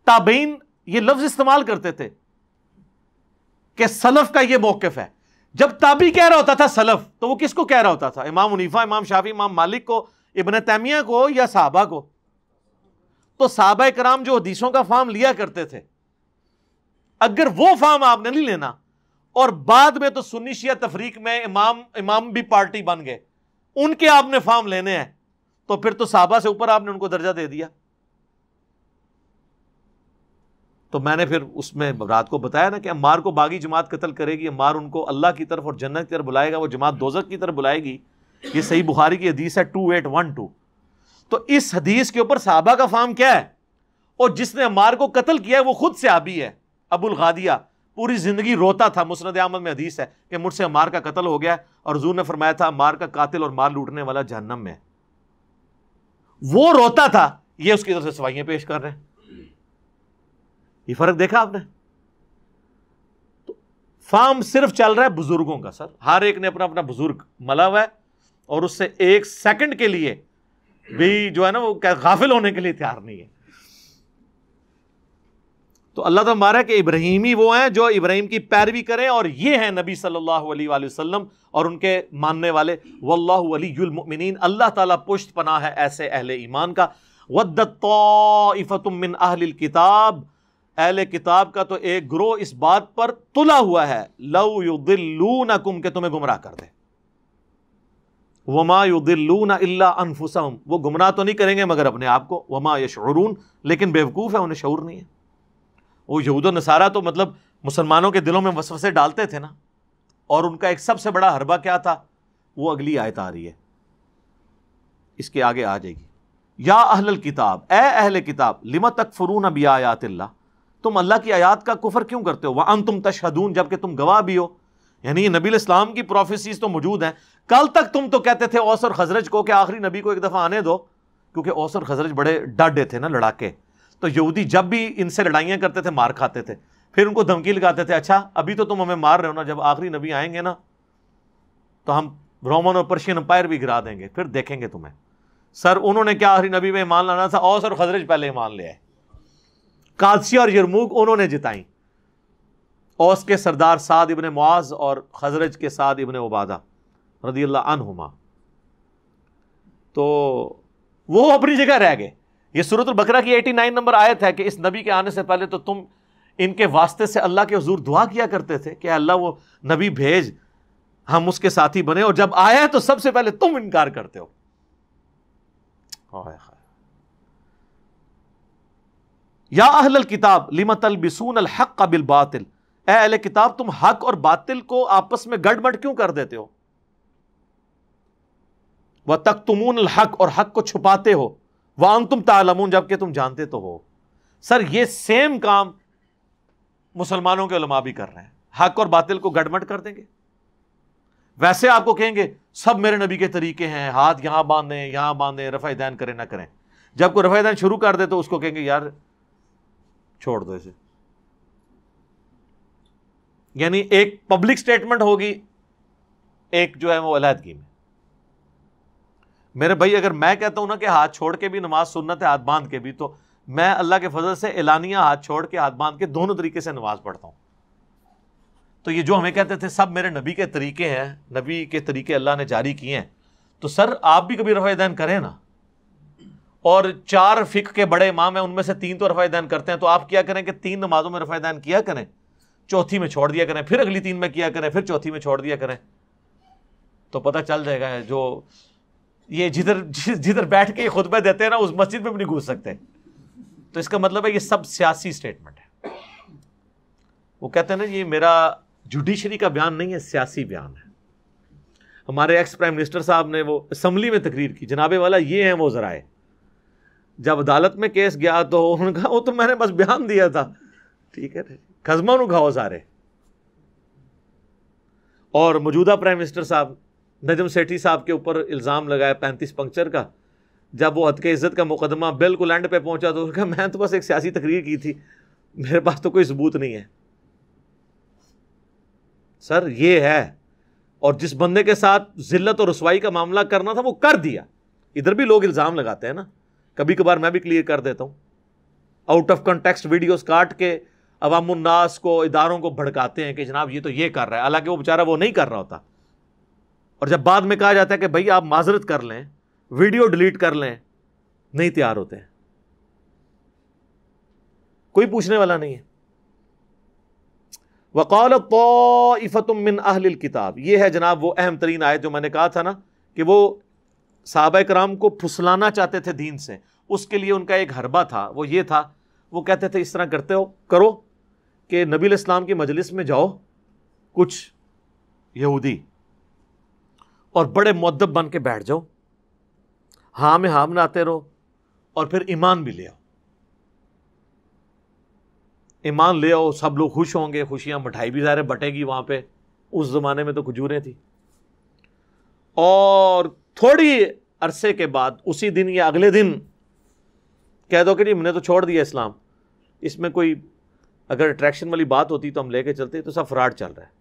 ताबीन ये लफ्ज इस्तेमाल करते थे कि सलफ का ये मौकफ है जब ताबी कह रहा होता था सलफ तो वो किसको कह रहा होता था इमाम मुनीफा इमाम शाफी इमाम मालिक को इबन तैमिया को या साहबा को तो साहबा कराम जो हदीसों का फार्म लिया करते थे अगर वो फार्म आपने नहीं लेना और बाद में तो सुनिशिया तफरीक में इमाम इमाम भी पार्टी बन गए उनके आपने फार्म लेने हैं तो फिर तो साहबा से ऊपर आपने उनको दर्जा दे दिया तो मैंने फिर उसमें रात को बताया ना कि अम्मार को बागी जमात कतल करेगी अम्मार उनको अल्लाह की तरफ और जन्नत की तरफ बुलाएगा वो जमात दोजक की तरफ बुलाएगी ये सही बुखारी की हदीस है टू एट वन टू तो इस हदीस के ऊपर साहबा का फार्म क्या है और जिसने अम्मार को कत्ल किया है वो खुद से आबी है अबुल गादिया पूरी ज़िंदगी रोता था मुस्ंद अहमद में हदीस है कि मुझसे अमार का कतल हो गया और जू ने फरमाया था मार का कातिल और मार लूटने वाला जहनम में वो रोता था यह उसकी तरफ से सवाइयाँ पेश कर रहे हैं फ़र्क देखा आपने तो फार्म सिर्फ चल रहा है बुज़ुर्गों का सर हर एक ने अपना अपना बुज़ुर्ग मला हुआ है और उससे एक सेकंड के लिए भी जो है ना वो गाफिल होने के लिए तैयार नहीं है तो अल्लाह तो मारा कि इब्राहिमी वो हैं जो इब्राहिम की पैरवी करें और ये हैं नबी सल्लल्लाहु अलैहि वसल्लम और उनके मानने वाले वल्लामिन अल्लाह ताला पुष्ट पना है ऐसे अहले ईमान का वद्दतमिन अहल किताब अहल किताब का तो एक ग्रोह इस बात पर तुला हुआ है लव युदिल्लू नकुम के तुम्हें गुमराह कर दे वमा युदिल्लू ना अल्ला अनफुसम वो गुमराह तो नहीं करेंगे मगर अपने आप को वमा यशरून लेकिन बेवकूफ़ है उन्हें शूर नहीं है वो यहूद नसारा तो मतलब मुसलमानों के दिलों में वसवसे डालते थे ना और उनका एक सबसे बड़ा हरबा क्या था वो अगली आयत आ रही है इसके आगे आ जाएगी या अहल किताब ए अहल किताब लिम तक फ़रून अब आयात तुम अल्लाह की आयात का कुफर क्यों करते हो वहाँ तुम तशहदून जबकि तुम गवाह भी हो यानी नबी इस्लाम की प्रोफेसीज तो मौजूद हैं कल तक तुम तो कहते थे औसर और खजरज को कि आखिरी नबी को एक दफ़ा आने दो क्योंकि औस और खजरज बड़े डाडे थे ना लड़ाके तो यहूदी जब भी इनसे लड़ाइयाँ करते थे मार खाते थे फिर उनको धमकी लगाते थे अच्छा अभी तो तुम हमें मार रहे हो ना जब आखिरी नबी आएंगे ना तो हम रोमन और पर्शियन अंपायर भी गिरा देंगे फिर देखेंगे तुम्हें सर उन्होंने क्या आखिरी नबी में ईमान लाना था औस और खजरज पहले ईमान ले आए कादसिया और यरमूक उन्होंने जिताई औस के सरदार साद इबन मुआज और खजरज के साद इबन उबादा रदी अल्लाह अनहुमा तो वो अपनी जगह रह गए ये सूरत बकरा की एटी नाइन नंबर आयत है कि इस नबी के आने से पहले तो तुम इनके वास्ते से अल्लाह के हजूर दुआ किया करते थे कि अल्लाह वो नबी भेज हम उसके साथी बने और जब आया है तो सबसे पहले तुम इनकार करते हो या अहल किताब लिमत अलबिसून अल हक का बिल बातिल अहल किताब तुम हक और बातिल को आपस में गड़बड़ क्यों कर देते हो वह तक तुमून हक और हक को छुपाते हो वांग तुम तालमून जबकि तुम जानते तो हो सर ये सेम काम मुसलमानों के उलमा भी कर रहे हैं हक और बातिल को गड़मट कर देंगे वैसे आपको कहेंगे सब मेरे नबी के तरीके हैं हाथ यहां बांधे यहां बांधे बांध दें रफ़ा दैन करें ना करें जब कोई रफ़ा दैन शुरू कर दे तो उसको कहेंगे यार छोड़ दो इसे यानी एक पब्लिक स्टेटमेंट होगी एक जो है वो अलहदगी में मेरे भाई अगर मैं कहता हूँ ना कि हाथ छोड़ के भी नमाज सुनना है हाथ बांध के भी तो मैं अल्लाह के फजल से एलानिया हाथ छोड़ के हाथ बांध के दोनों तरीके से नमाज पढ़ता हूँ तो ये जो हमें कहते थे सब मेरे नबी के तरीके हैं नबी के तरीके अल्लाह ने जारी किए हैं तो सर आप भी कभी रफा रफ़ैदैन करें ना और चार फ़िक के बड़े इमाम हैं उनमें से तीन तो रफा रफ़ैदैन करते हैं तो आप क्या करें कि तीन नमाजों में रफा रफ़ैदैन किया करें चौथी में छोड़ दिया करें फिर अगली तीन में किया करें फिर चौथी में छोड़ दिया करें तो पता चल जाएगा जो ये जिधर जिधर बैठ के खुतबे देते हैं ना उस मस्जिद में भी नहीं घूस सकते तो इसका मतलब है ये सब सियासी स्टेटमेंट है वो कहते हैं ना ये मेरा जुडिशरी का बयान नहीं है सियासी बयान है हमारे एक्स प्राइम मिनिस्टर साहब ने वो असम्बली में तकरीर की जनाबे वाला ये है वो ज़राए जब अदालत में केस गया तो उन्होंने कहा वो तो मैंने बस बयान दिया था ठीक है खजमा उठाओ सारे और मौजूदा प्राइम मिनिस्टर साहब नजम सेठी साहब के ऊपर इल्ज़ाम लगाया पैंतीस पंक्चर का जब वो हद इज़्ज़त का मुकदमा बिल्कुल एंड पे पहुंचा तो उसका मैंने तो बस एक सियासी तकरीर की थी मेरे पास तो कोई सबूत नहीं है सर ये है और जिस बंदे के साथ जिल्लत और रसवाई का मामला करना था वो कर दिया इधर भी लोग इल्ज़ाम लगाते हैं ना कभी कभार मैं भी क्लियर कर देता हूँ आउट ऑफ कंटेक्स्ट वीडियोस काट के अवामन्नास को इदारों को भड़काते हैं कि जनाब ये तो ये कर रहा है हालांकि वो बेचारा वो नहीं कर रहा होता और जब बाद में कहा जाता है कि भाई आप माजरत कर लें वीडियो डिलीट कर लें नहीं तैयार होते हैं कोई पूछने वाला नहीं है वकौल तोफ़तम मिन अहल किताब यह है जनाब वह अहम तरीन आयत जो मैंने कहा था ना कि वो साहब कराम को फुसलाना चाहते थे दीन से उसके लिए उनका एक हरबा था वो ये था वो कहते थे इस तरह करते हो करो कि नबी इस्लाम की मजलिस में जाओ कुछ यहूदी और बड़े मदब बन के बैठ जाओ हाँ में हाँ बनाते रहो और फिर ईमान भी ले आओ ईमान ले आओ सब लोग खुश होंगे खुशियाँ मिठाई भी ज़ाहिर बटेगी वहाँ पे उस ज़माने में तो खजूरें थी और थोड़ी अरसे के बाद उसी दिन या अगले दिन कह दो कि जी मैंने तो छोड़ दिया इस्लाम इसमें कोई अगर अट्रैक्शन वाली बात होती तो हम लेके चलते तो सब फ्रॉड चल रहा है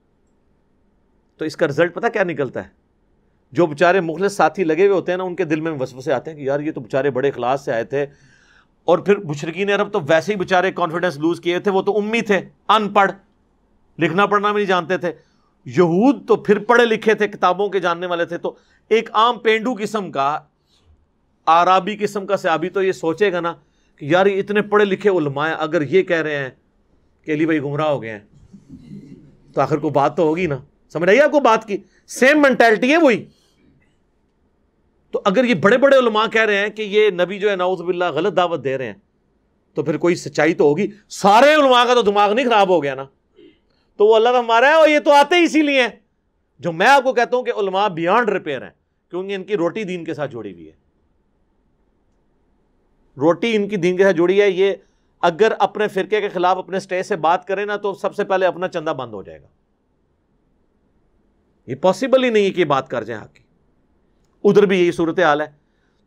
तो इसका रिजल्ट पता क्या निकलता है जो बेचारे मुखलस साथी लगे हुए होते हैं ना उनके दिल में से आते हैं कि यार ये तो बेचारे बड़े अखलास से आए थे और फिर मुशरकिन अरब तो वैसे ही बेचारे कॉन्फिडेंस लूज किए थे वो तो उम्मीद थे अनपढ़ लिखना पढ़ना भी नहीं जानते थे यहूद तो फिर पढ़े लिखे थे किताबों के जानने वाले थे तो एक आम पेंडू किस्म का आराबी किस्म का सयाबी तो ये सोचेगा ना कि यार ये इतने पढ़े लिखे उलमाए अगर ये कह रहे हैं कि अली भाई गुमराह हो गए हैं तो आखिर को बात तो होगी ना समझ आइए आपको बात की सेम मेंटेलिटी है वही तो अगर ये बड़े बड़े उलमा कह रहे हैं कि ये नबी जो है नाउजबिल्ला गलत दावत दे रहे हैं तो फिर कोई सच्चाई तो होगी सारे उलमा का तो दिमाग नहीं खराब हो गया ना तो वो अल्लाह का हमारा है और ये तो आते ही इसीलिए हैं जो मैं आपको कहता हूं कि उलमा बियॉन्ड रिपेयर हैं क्योंकि इनकी रोटी दीन के साथ जुड़ी हुई है रोटी इनकी दीन के साथ जुड़ी है ये अगर अपने फिरके के खिलाफ अपने स्टेज से बात करें ना तो सबसे पहले अपना चंदा बंद हो जाएगा ये पॉसिबल ही नहीं है कि बात कर जाए आपकी उधर भी यही सूरत हाल है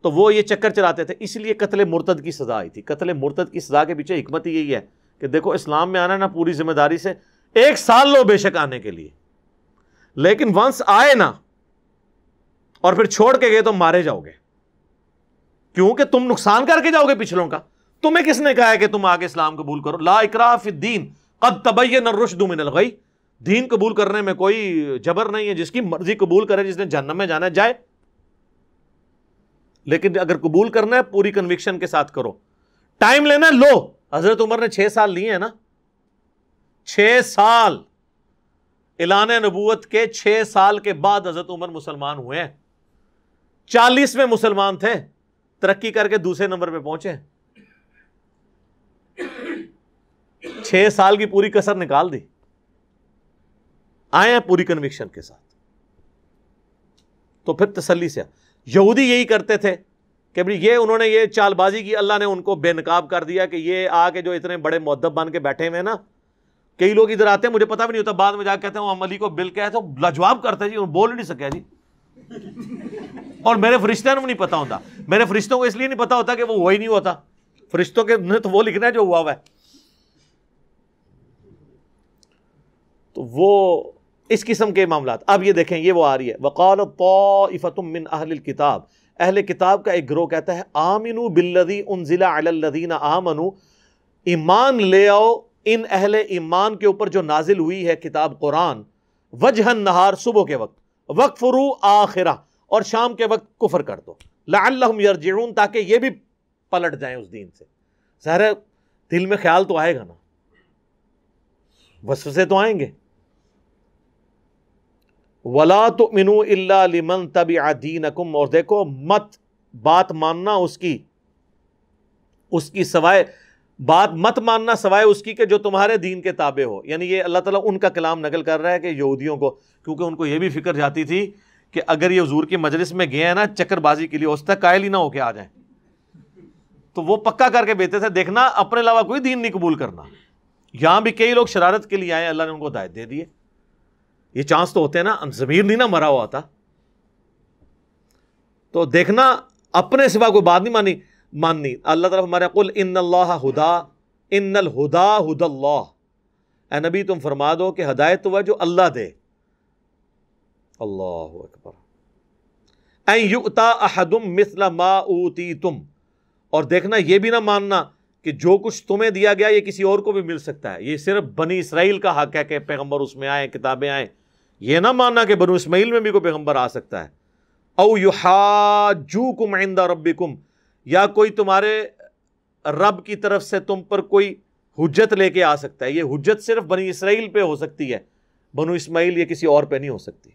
तो वो ये चक्कर चलाते थे इसलिए कत्ल मुर्तद की सज़ा आई थी कत्ल मुर्तद की सज़ा के पीछे हमत यही है कि देखो इस्लाम में आना ना पूरी जिम्मेदारी से एक साल लो बेशक आने के लिए लेकिन वंस आए ना और फिर छोड़ के गए तो मारे जाओगे क्योंकि तुम नुकसान करके जाओगे पिछलों का तुम्हें किसने कहा है कि तुम आगे इस्लाम कबूल करो ला इकराफीन कद तबैन रुशद मिनल गई दीन कबूल करने में कोई जबर नहीं है जिसकी मर्जी कबूल करे जिसने जन्म में जाना जाए लेकिन अगर कबूल करना है पूरी कन्विक्शन के साथ करो टाइम लेना लो हजरत उमर ने छह साल लिए हैं ना छह साल ऐलान नबूत के छह साल के बाद हजरत उमर मुसलमान हुए हैं चालीस में मुसलमान थे तरक्की करके दूसरे नंबर पे पहुंचे छह साल की पूरी कसर निकाल दी आए हैं पूरी कन्विक्शन के साथ तो फिर तसली से यहूदी यही करते थे कि भाई ये उन्होंने ये चालबाजी की अल्लाह ने उनको बेनकाब कर दिया कि ये आके जो इतने बड़े मदब बन के बैठे हुए हैं ना कई लोग इधर आते हैं मुझे पता भी नहीं होता बाद में जाकर कहते हैं अमली अली को बिल कहते तो लाजवाब करते जी बोल नहीं सके जी और मेरे फरिश्तों को नहीं पता होता मेरे फरिश्तों को इसलिए नहीं पता होता कि वो वही नहीं होता फरिश्तों के ने तो वो लिखना है जो हुआ हुआ है तो वो इस किस्म के मामला अब ये देखें ये वो आ रही है वक़ाल तोफ़तमिन अहल किताब अहल किताब का एक ग्रोह कहता है आमिनु बिल्लदी उन ज़िला अल्लदीन आमनु ईमान ले आओ इन अहल ईमान के ऊपर जो नाजिल हुई है किताब कुरान वजहन नहार सुबह के वक्त वक्फरू आखिरा और शाम के वक्त कुफर कर दो लाम ताकि ये भी पलट जाए उस दिन से सर दिल में ख्याल तो आएगा ना वसवसे तो आएंगे वला तो मिनू लिमन तब आदीन अकुम और देखो मत बात मानना उसकी उसकी सवाए बात मत मानना सवाए उसकी के जो तुम्हारे दीन के ताबे हो यानी ये अल्लाह ताला उनका कलाम नकल कर रहा है कि यहूदियों को क्योंकि उनको ये भी फिक्र जाती थी कि अगर ये हजूर की मजलिस में गए हैं ना चक्करबाजी के लिए उस तक कायल ही ना होके आ जाए तो वो पक्का करके बेचते थे देखना अपने अलावा कोई दीन नहीं कबूल करना यहाँ भी कई लोग शरारत के लिए आए अल्लाह ने उनको हदायत दे दिए ये चांस तो होते हैं ना जमीर नहीं ना मरा हुआ था तो देखना अपने सिवा कोई बात नहीं मानी माननी अल्लाह तरफ हमारे कुल इन अल्लाह हुदा इन हुदा हुदल्ला नबी तुम फरमा दो कि हदायत तो वह जो अल्लाह दे अल्लाह अकबर युता अहदुम मिसला मा ऊती तुम और देखना यह भी ना मानना कि जो कुछ तुम्हें दिया गया ये किसी और को भी मिल सकता है ये सिर्फ बनी इसराइल का हक है कि पैगम्बर उसमें आए किताबें आए यह ना मानना कि बनु इसमाइल में भी कोई पैगम्बर आ सकता है औ युहाजू कुम आइंदा रबी कुम या कोई तुम्हारे रब की तरफ से तुम पर कोई हुज्जत लेके आ सकता है ये हुज्जत सिर्फ बनी इसराइल पे हो सकती है बनु इसमाइल ये किसी और पे नहीं हो सकती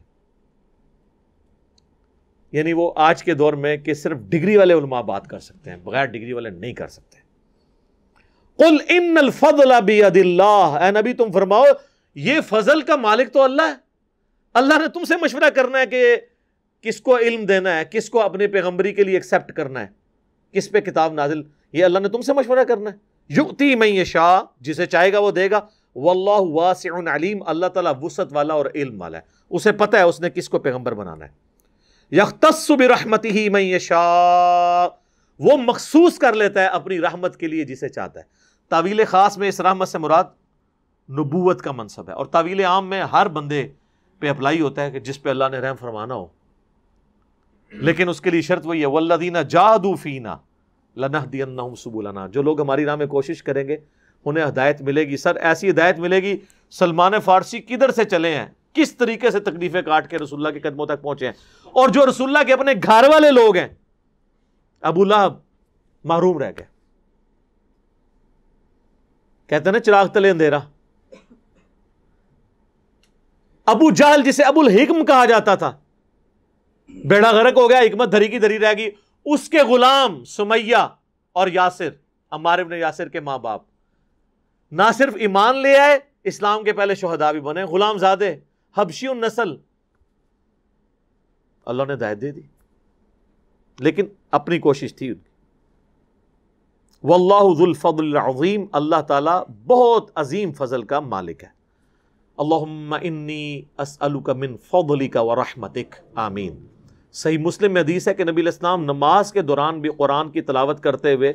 यानी वो आज के दौर में कि सिर्फ डिग्री वाले उलमा बात कर सकते हैं बगैर डिग्री वाले नहीं कर सकते कुल इन फजल नबी तुम फरमाओ ये फजल का मालिक तो अल्लाह है अल्लाह ने तुमसे मशवरा करना है कि किसको इल्म देना है किसको अपने पैगम्बरी के लिए एक्सेप्ट करना है किस पे किताब नाजिल ये अल्लाह ने तुमसे मशवरा करना है युक्ति मई शाह जिसे चाहेगा वो देगा वल्ला वासन अल्लाह तला वसत वाला और इल्म वाला है उसे पता है उसने किसको पैगम्बर बनाना है यख्तसुब रहमती ही मई शाह वो मखसूस कर लेता है अपनी रहमत के लिए जिसे चाहता है तावील ख़ास में इस रहमत से मुराद नबूत का मनसब है और तावील आम में हर बंदे पे अप्लाई होता है कि जिस पे अल्लाह ने रहम फरमाना हो लेकिन उसके लिए शर्त वही है वल्लदीना जादूफीना लनह दियम सुबुलाना जो लोग हमारी राह में कोशिश करेंगे उन्हें हदायत मिलेगी सर ऐसी हिदायत मिलेगी सलमान फारसी किधर से चले हैं किस तरीके से तकलीफें काट के रसुल्ला के कदमों तक पहुंचे हैं और जो रसुल्ला के अपने घर वाले लोग हैं अबू लहब महरूम रह गए कहते ना चिराग तले अंधेरा अबू जाल जिसे अबुल हिकम कहा जाता था बेड़ा गर्क हो गया हिकमत धरी की धरी रह गई उसके गुलाम सुमैया और यासिर हमारे अपने यासिर के माँ बाप ना सिर्फ ईमान ले आए इस्लाम के पहले शहदा भी बने गुलाम जादे हबशी नस्ल अल्लाह ने दायत दे दी लेकिन अपनी कोशिश थी उनकी वल्लाजुल्फ़ल अज़ीम अल्लाह ताला बहुत अजीम फजल का मालिक है अल्लाहुम्मा इन्नी असअलुका मिन फ़दलिका व रहमतिक आमीन सही मुस्लिम में हदीस है कि नबी इस्लाम नमाज के दौरान भी कुरान की तलावत करते हुए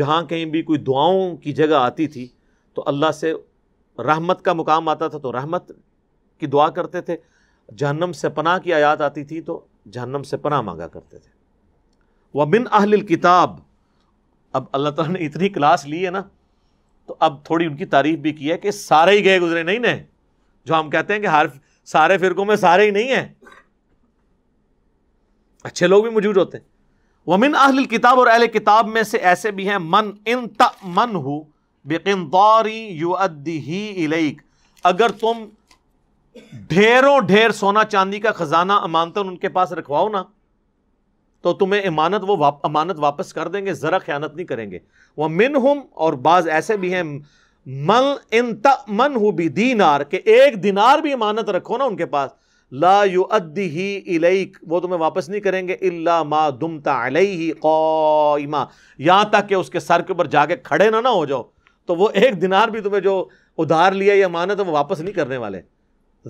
जहाँ कहीं भी कोई दुआओं की जगह आती थी तो अल्लाह से रहमत का मुकाम आता था तो रहमत की दुआ करते थे जहन्नम से पनाह की आयात आती थी तो जहन्नम से पनाह मांगा करते थे व बिन अहल किताब अब अल्लाह ताला ने इतनी क्लास ली है ना तो अब थोड़ी उनकी तारीफ भी की है कि सारे ही गए गुजरे नहीं ने जो हम कहते हैं कि हर सारे फिरकों में सारे ही नहीं है अच्छे लोग भी मौजूद होते हैं वमिन अहल किताब और अहल किताब में से ऐसे भी हैं मन इन मन हु बेकिनौरी युद्दी ही इलेक अगर तुम ढेरों ढेर सोना चांदी का खजाना अमानतन उनके पास रखवाओ ना तो तुम्हें इमानत वो वाप, अमानत वापस कर देंगे ज़रा ख्यानत नहीं करेंगे वह मिन हम और बाज़ ऐसे भी हैं मल इन मन हु दीनार के एक दिनार भी अमानत रखो ना उनके पास ला यु अद्दी ही इलईक वो तुम्हें वापस नहीं करेंगे इल्ला मा दुम तलई कौमा यहाँ तक कि उसके सर के ऊपर जाके खड़े ना ना हो जाओ तो वो एक दिनार भी तुम्हें जो उधार लिया या अमानत है वो वापस नहीं करने वाले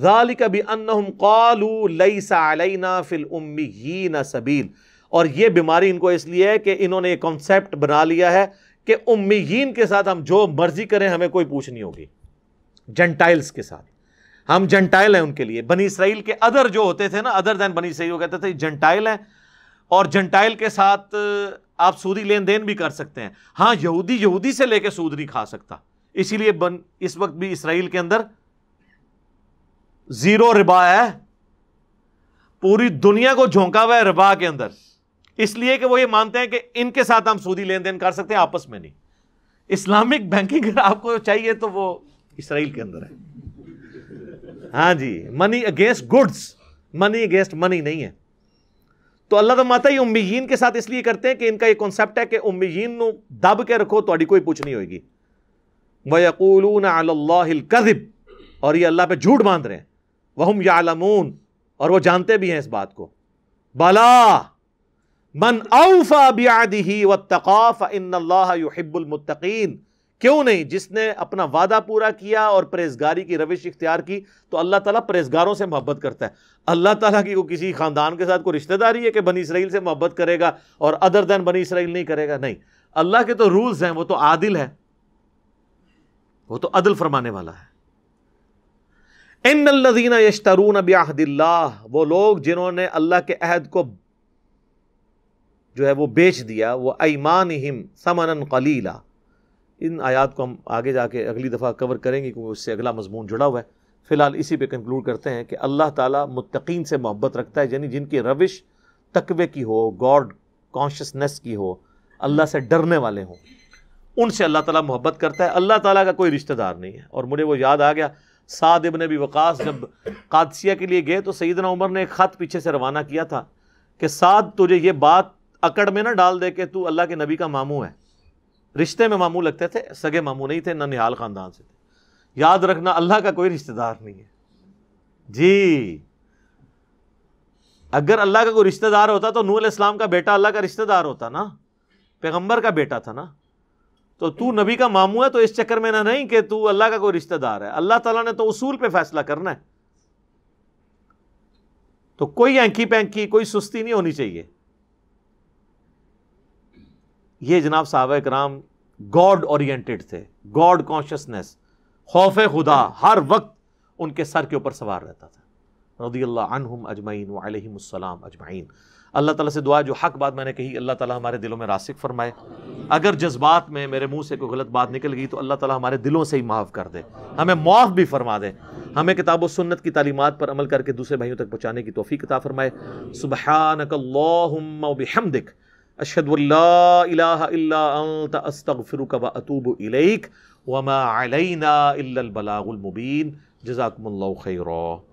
ज़ालिक भी अन्नहुम कालू लई सालना फिल उम्मी ही ना सबील और ये बीमारी इनको इसलिए है कि इन्होंने ये कॉन्सेप्ट बना लिया है कि उम्मीन के साथ हम जो मर्जी करें हमें कोई पूछ नहीं होगी जेंटाइल्स के साथ हम जेंटाइल हैं उनके लिए बनी इसराइल के अदर जो होते थे ना अदर देन बनी इसराइल वो कहते थे जेंटाइल हैं और जेंटाइल के साथ आप सूदी लेन देन भी कर सकते हैं हाँ यहूदी यहूदी से लेके सूद नहीं खा सकता इसीलिए बन इस वक्त भी इसराइल के अंदर जीरो रिबा है पूरी दुनिया को झोंका हुआ है रिबा के अंदर इसलिए कि वो ये मानते हैं कि इनके साथ हम सूदी लेन देन कर सकते हैं आपस में नहीं इस्लामिक बैंकिंग आपको चाहिए तो वो इसराइल के अंदर है हाँ जी money against goods money against money नहीं है तो अल्लाह तमाता ही उम्मीदीन के साथ इसलिए करते हैं कि इनका ये कॉन्सेप्ट है कि उम्मीदीन दब के रखो तो कोई पूछ नहीं होगी वकूलून अल्लाकब और ये अल्लाह पे झूठ बांध रहे हैं वह यालमून और वो जानते भी हैं इस बात को बला मन औफा बियादी व तकाफ इन्नबुलमतकीन क्यों नहीं जिसने अपना वादा पूरा किया और परहेजगारी की रविश इख्तियार की तो अल्लाह ताला परहेजगारों से मोहब्बत करता है अल्लाह ताला की को किसी ख़ानदान के साथ कोई रिश्तेदारी है कि बनी इसराइल से मोहब्बत करेगा और अदर दैन बनी इसराइल नहीं करेगा नहीं अल्लाह के तो रूल्स हैं वो तो आदिल है वो तो अदल फरमाने वाला है इन यशतरून अब वो लोग जिन्होंने अल्लाह के अहद को जो है वो बेच दिया वह ऐमान हिम समन कलीला इन आयात को हम आगे जाके अगली दफ़ा कवर करेंगे क्योंकि उससे अगला मजमून जुड़ा हुआ है फ़िलहाल इसी पे कंक्लूड करते हैं कि अल्लाह ताला मुतकीन से मोहब्बत रखता है यानी जिनकी रविश तकवे की हो गॉड कॉन्शसनेस की हो अल्लाह से डरने वाले हों से अल्लाह ताला मोहब्बत करता है अल्लाह ताला का कोई रिश्तेदार नहीं है और मुझे वो याद आ गया साद इबन अबी वक़ास जब कादसिया के लिए गए तो सईदना उमर ने एक ख़त पीछे से रवाना किया था कि साध तुझे ये बात अकड़ में ना डाल दे के तू अल्लाह के नबी का मामू है रिश्ते में मामू लगते थे सगे मामू नहीं थे ना निहाल ख़ानदान से याद रखना अल्लाह का कोई रिश्तेदार नहीं है जी अगर अल्लाह का कोई रिश्तेदार होता तो नूल इस्लाम का बेटा अल्लाह का रिश्तेदार होता ना पैगंबर का बेटा था ना तो तू नबी का मामू है तो इस चक्कर में ना नहीं कि तू अल्लाह का कोई रिश्तेदार है अल्लाह तला ने तो उसूल पर फैसला करना है तो कोई एंकी पैंकी कोई सुस्ती नहीं होनी चाहिए ये जनाब साहब कराम गॉड ओरिएंटेड थे गॉड कॉन्शियसनेस खौफ खुदा हर वक्त उनके सर के ऊपर सवार रहता था रदी अनहुम अजमैन वालम अजमैन अल्लाह ताला से दुआ जो हक बात मैंने कही अल्लाह ताला हमारे दिलों में रासिक फरमाए अगर जज्बात में मेरे मुंह से कोई गलत बात निकल गई तो अल्लाह ताला हमारे दिलों से ही माफ़ कर दे हमें माफ़ भी फरमा दे हमें किताब व सुन्नत की तालीमत पर अमल करके दूसरे भाइयों तक पहुँचाने की तोफ़ी किताब फरमाए सुबह दिख أشهد أن لا إله إلا أنت أستغفرك وأتوب إليك وما علينا إلا البلاغ المبين جزاكم الله خيرا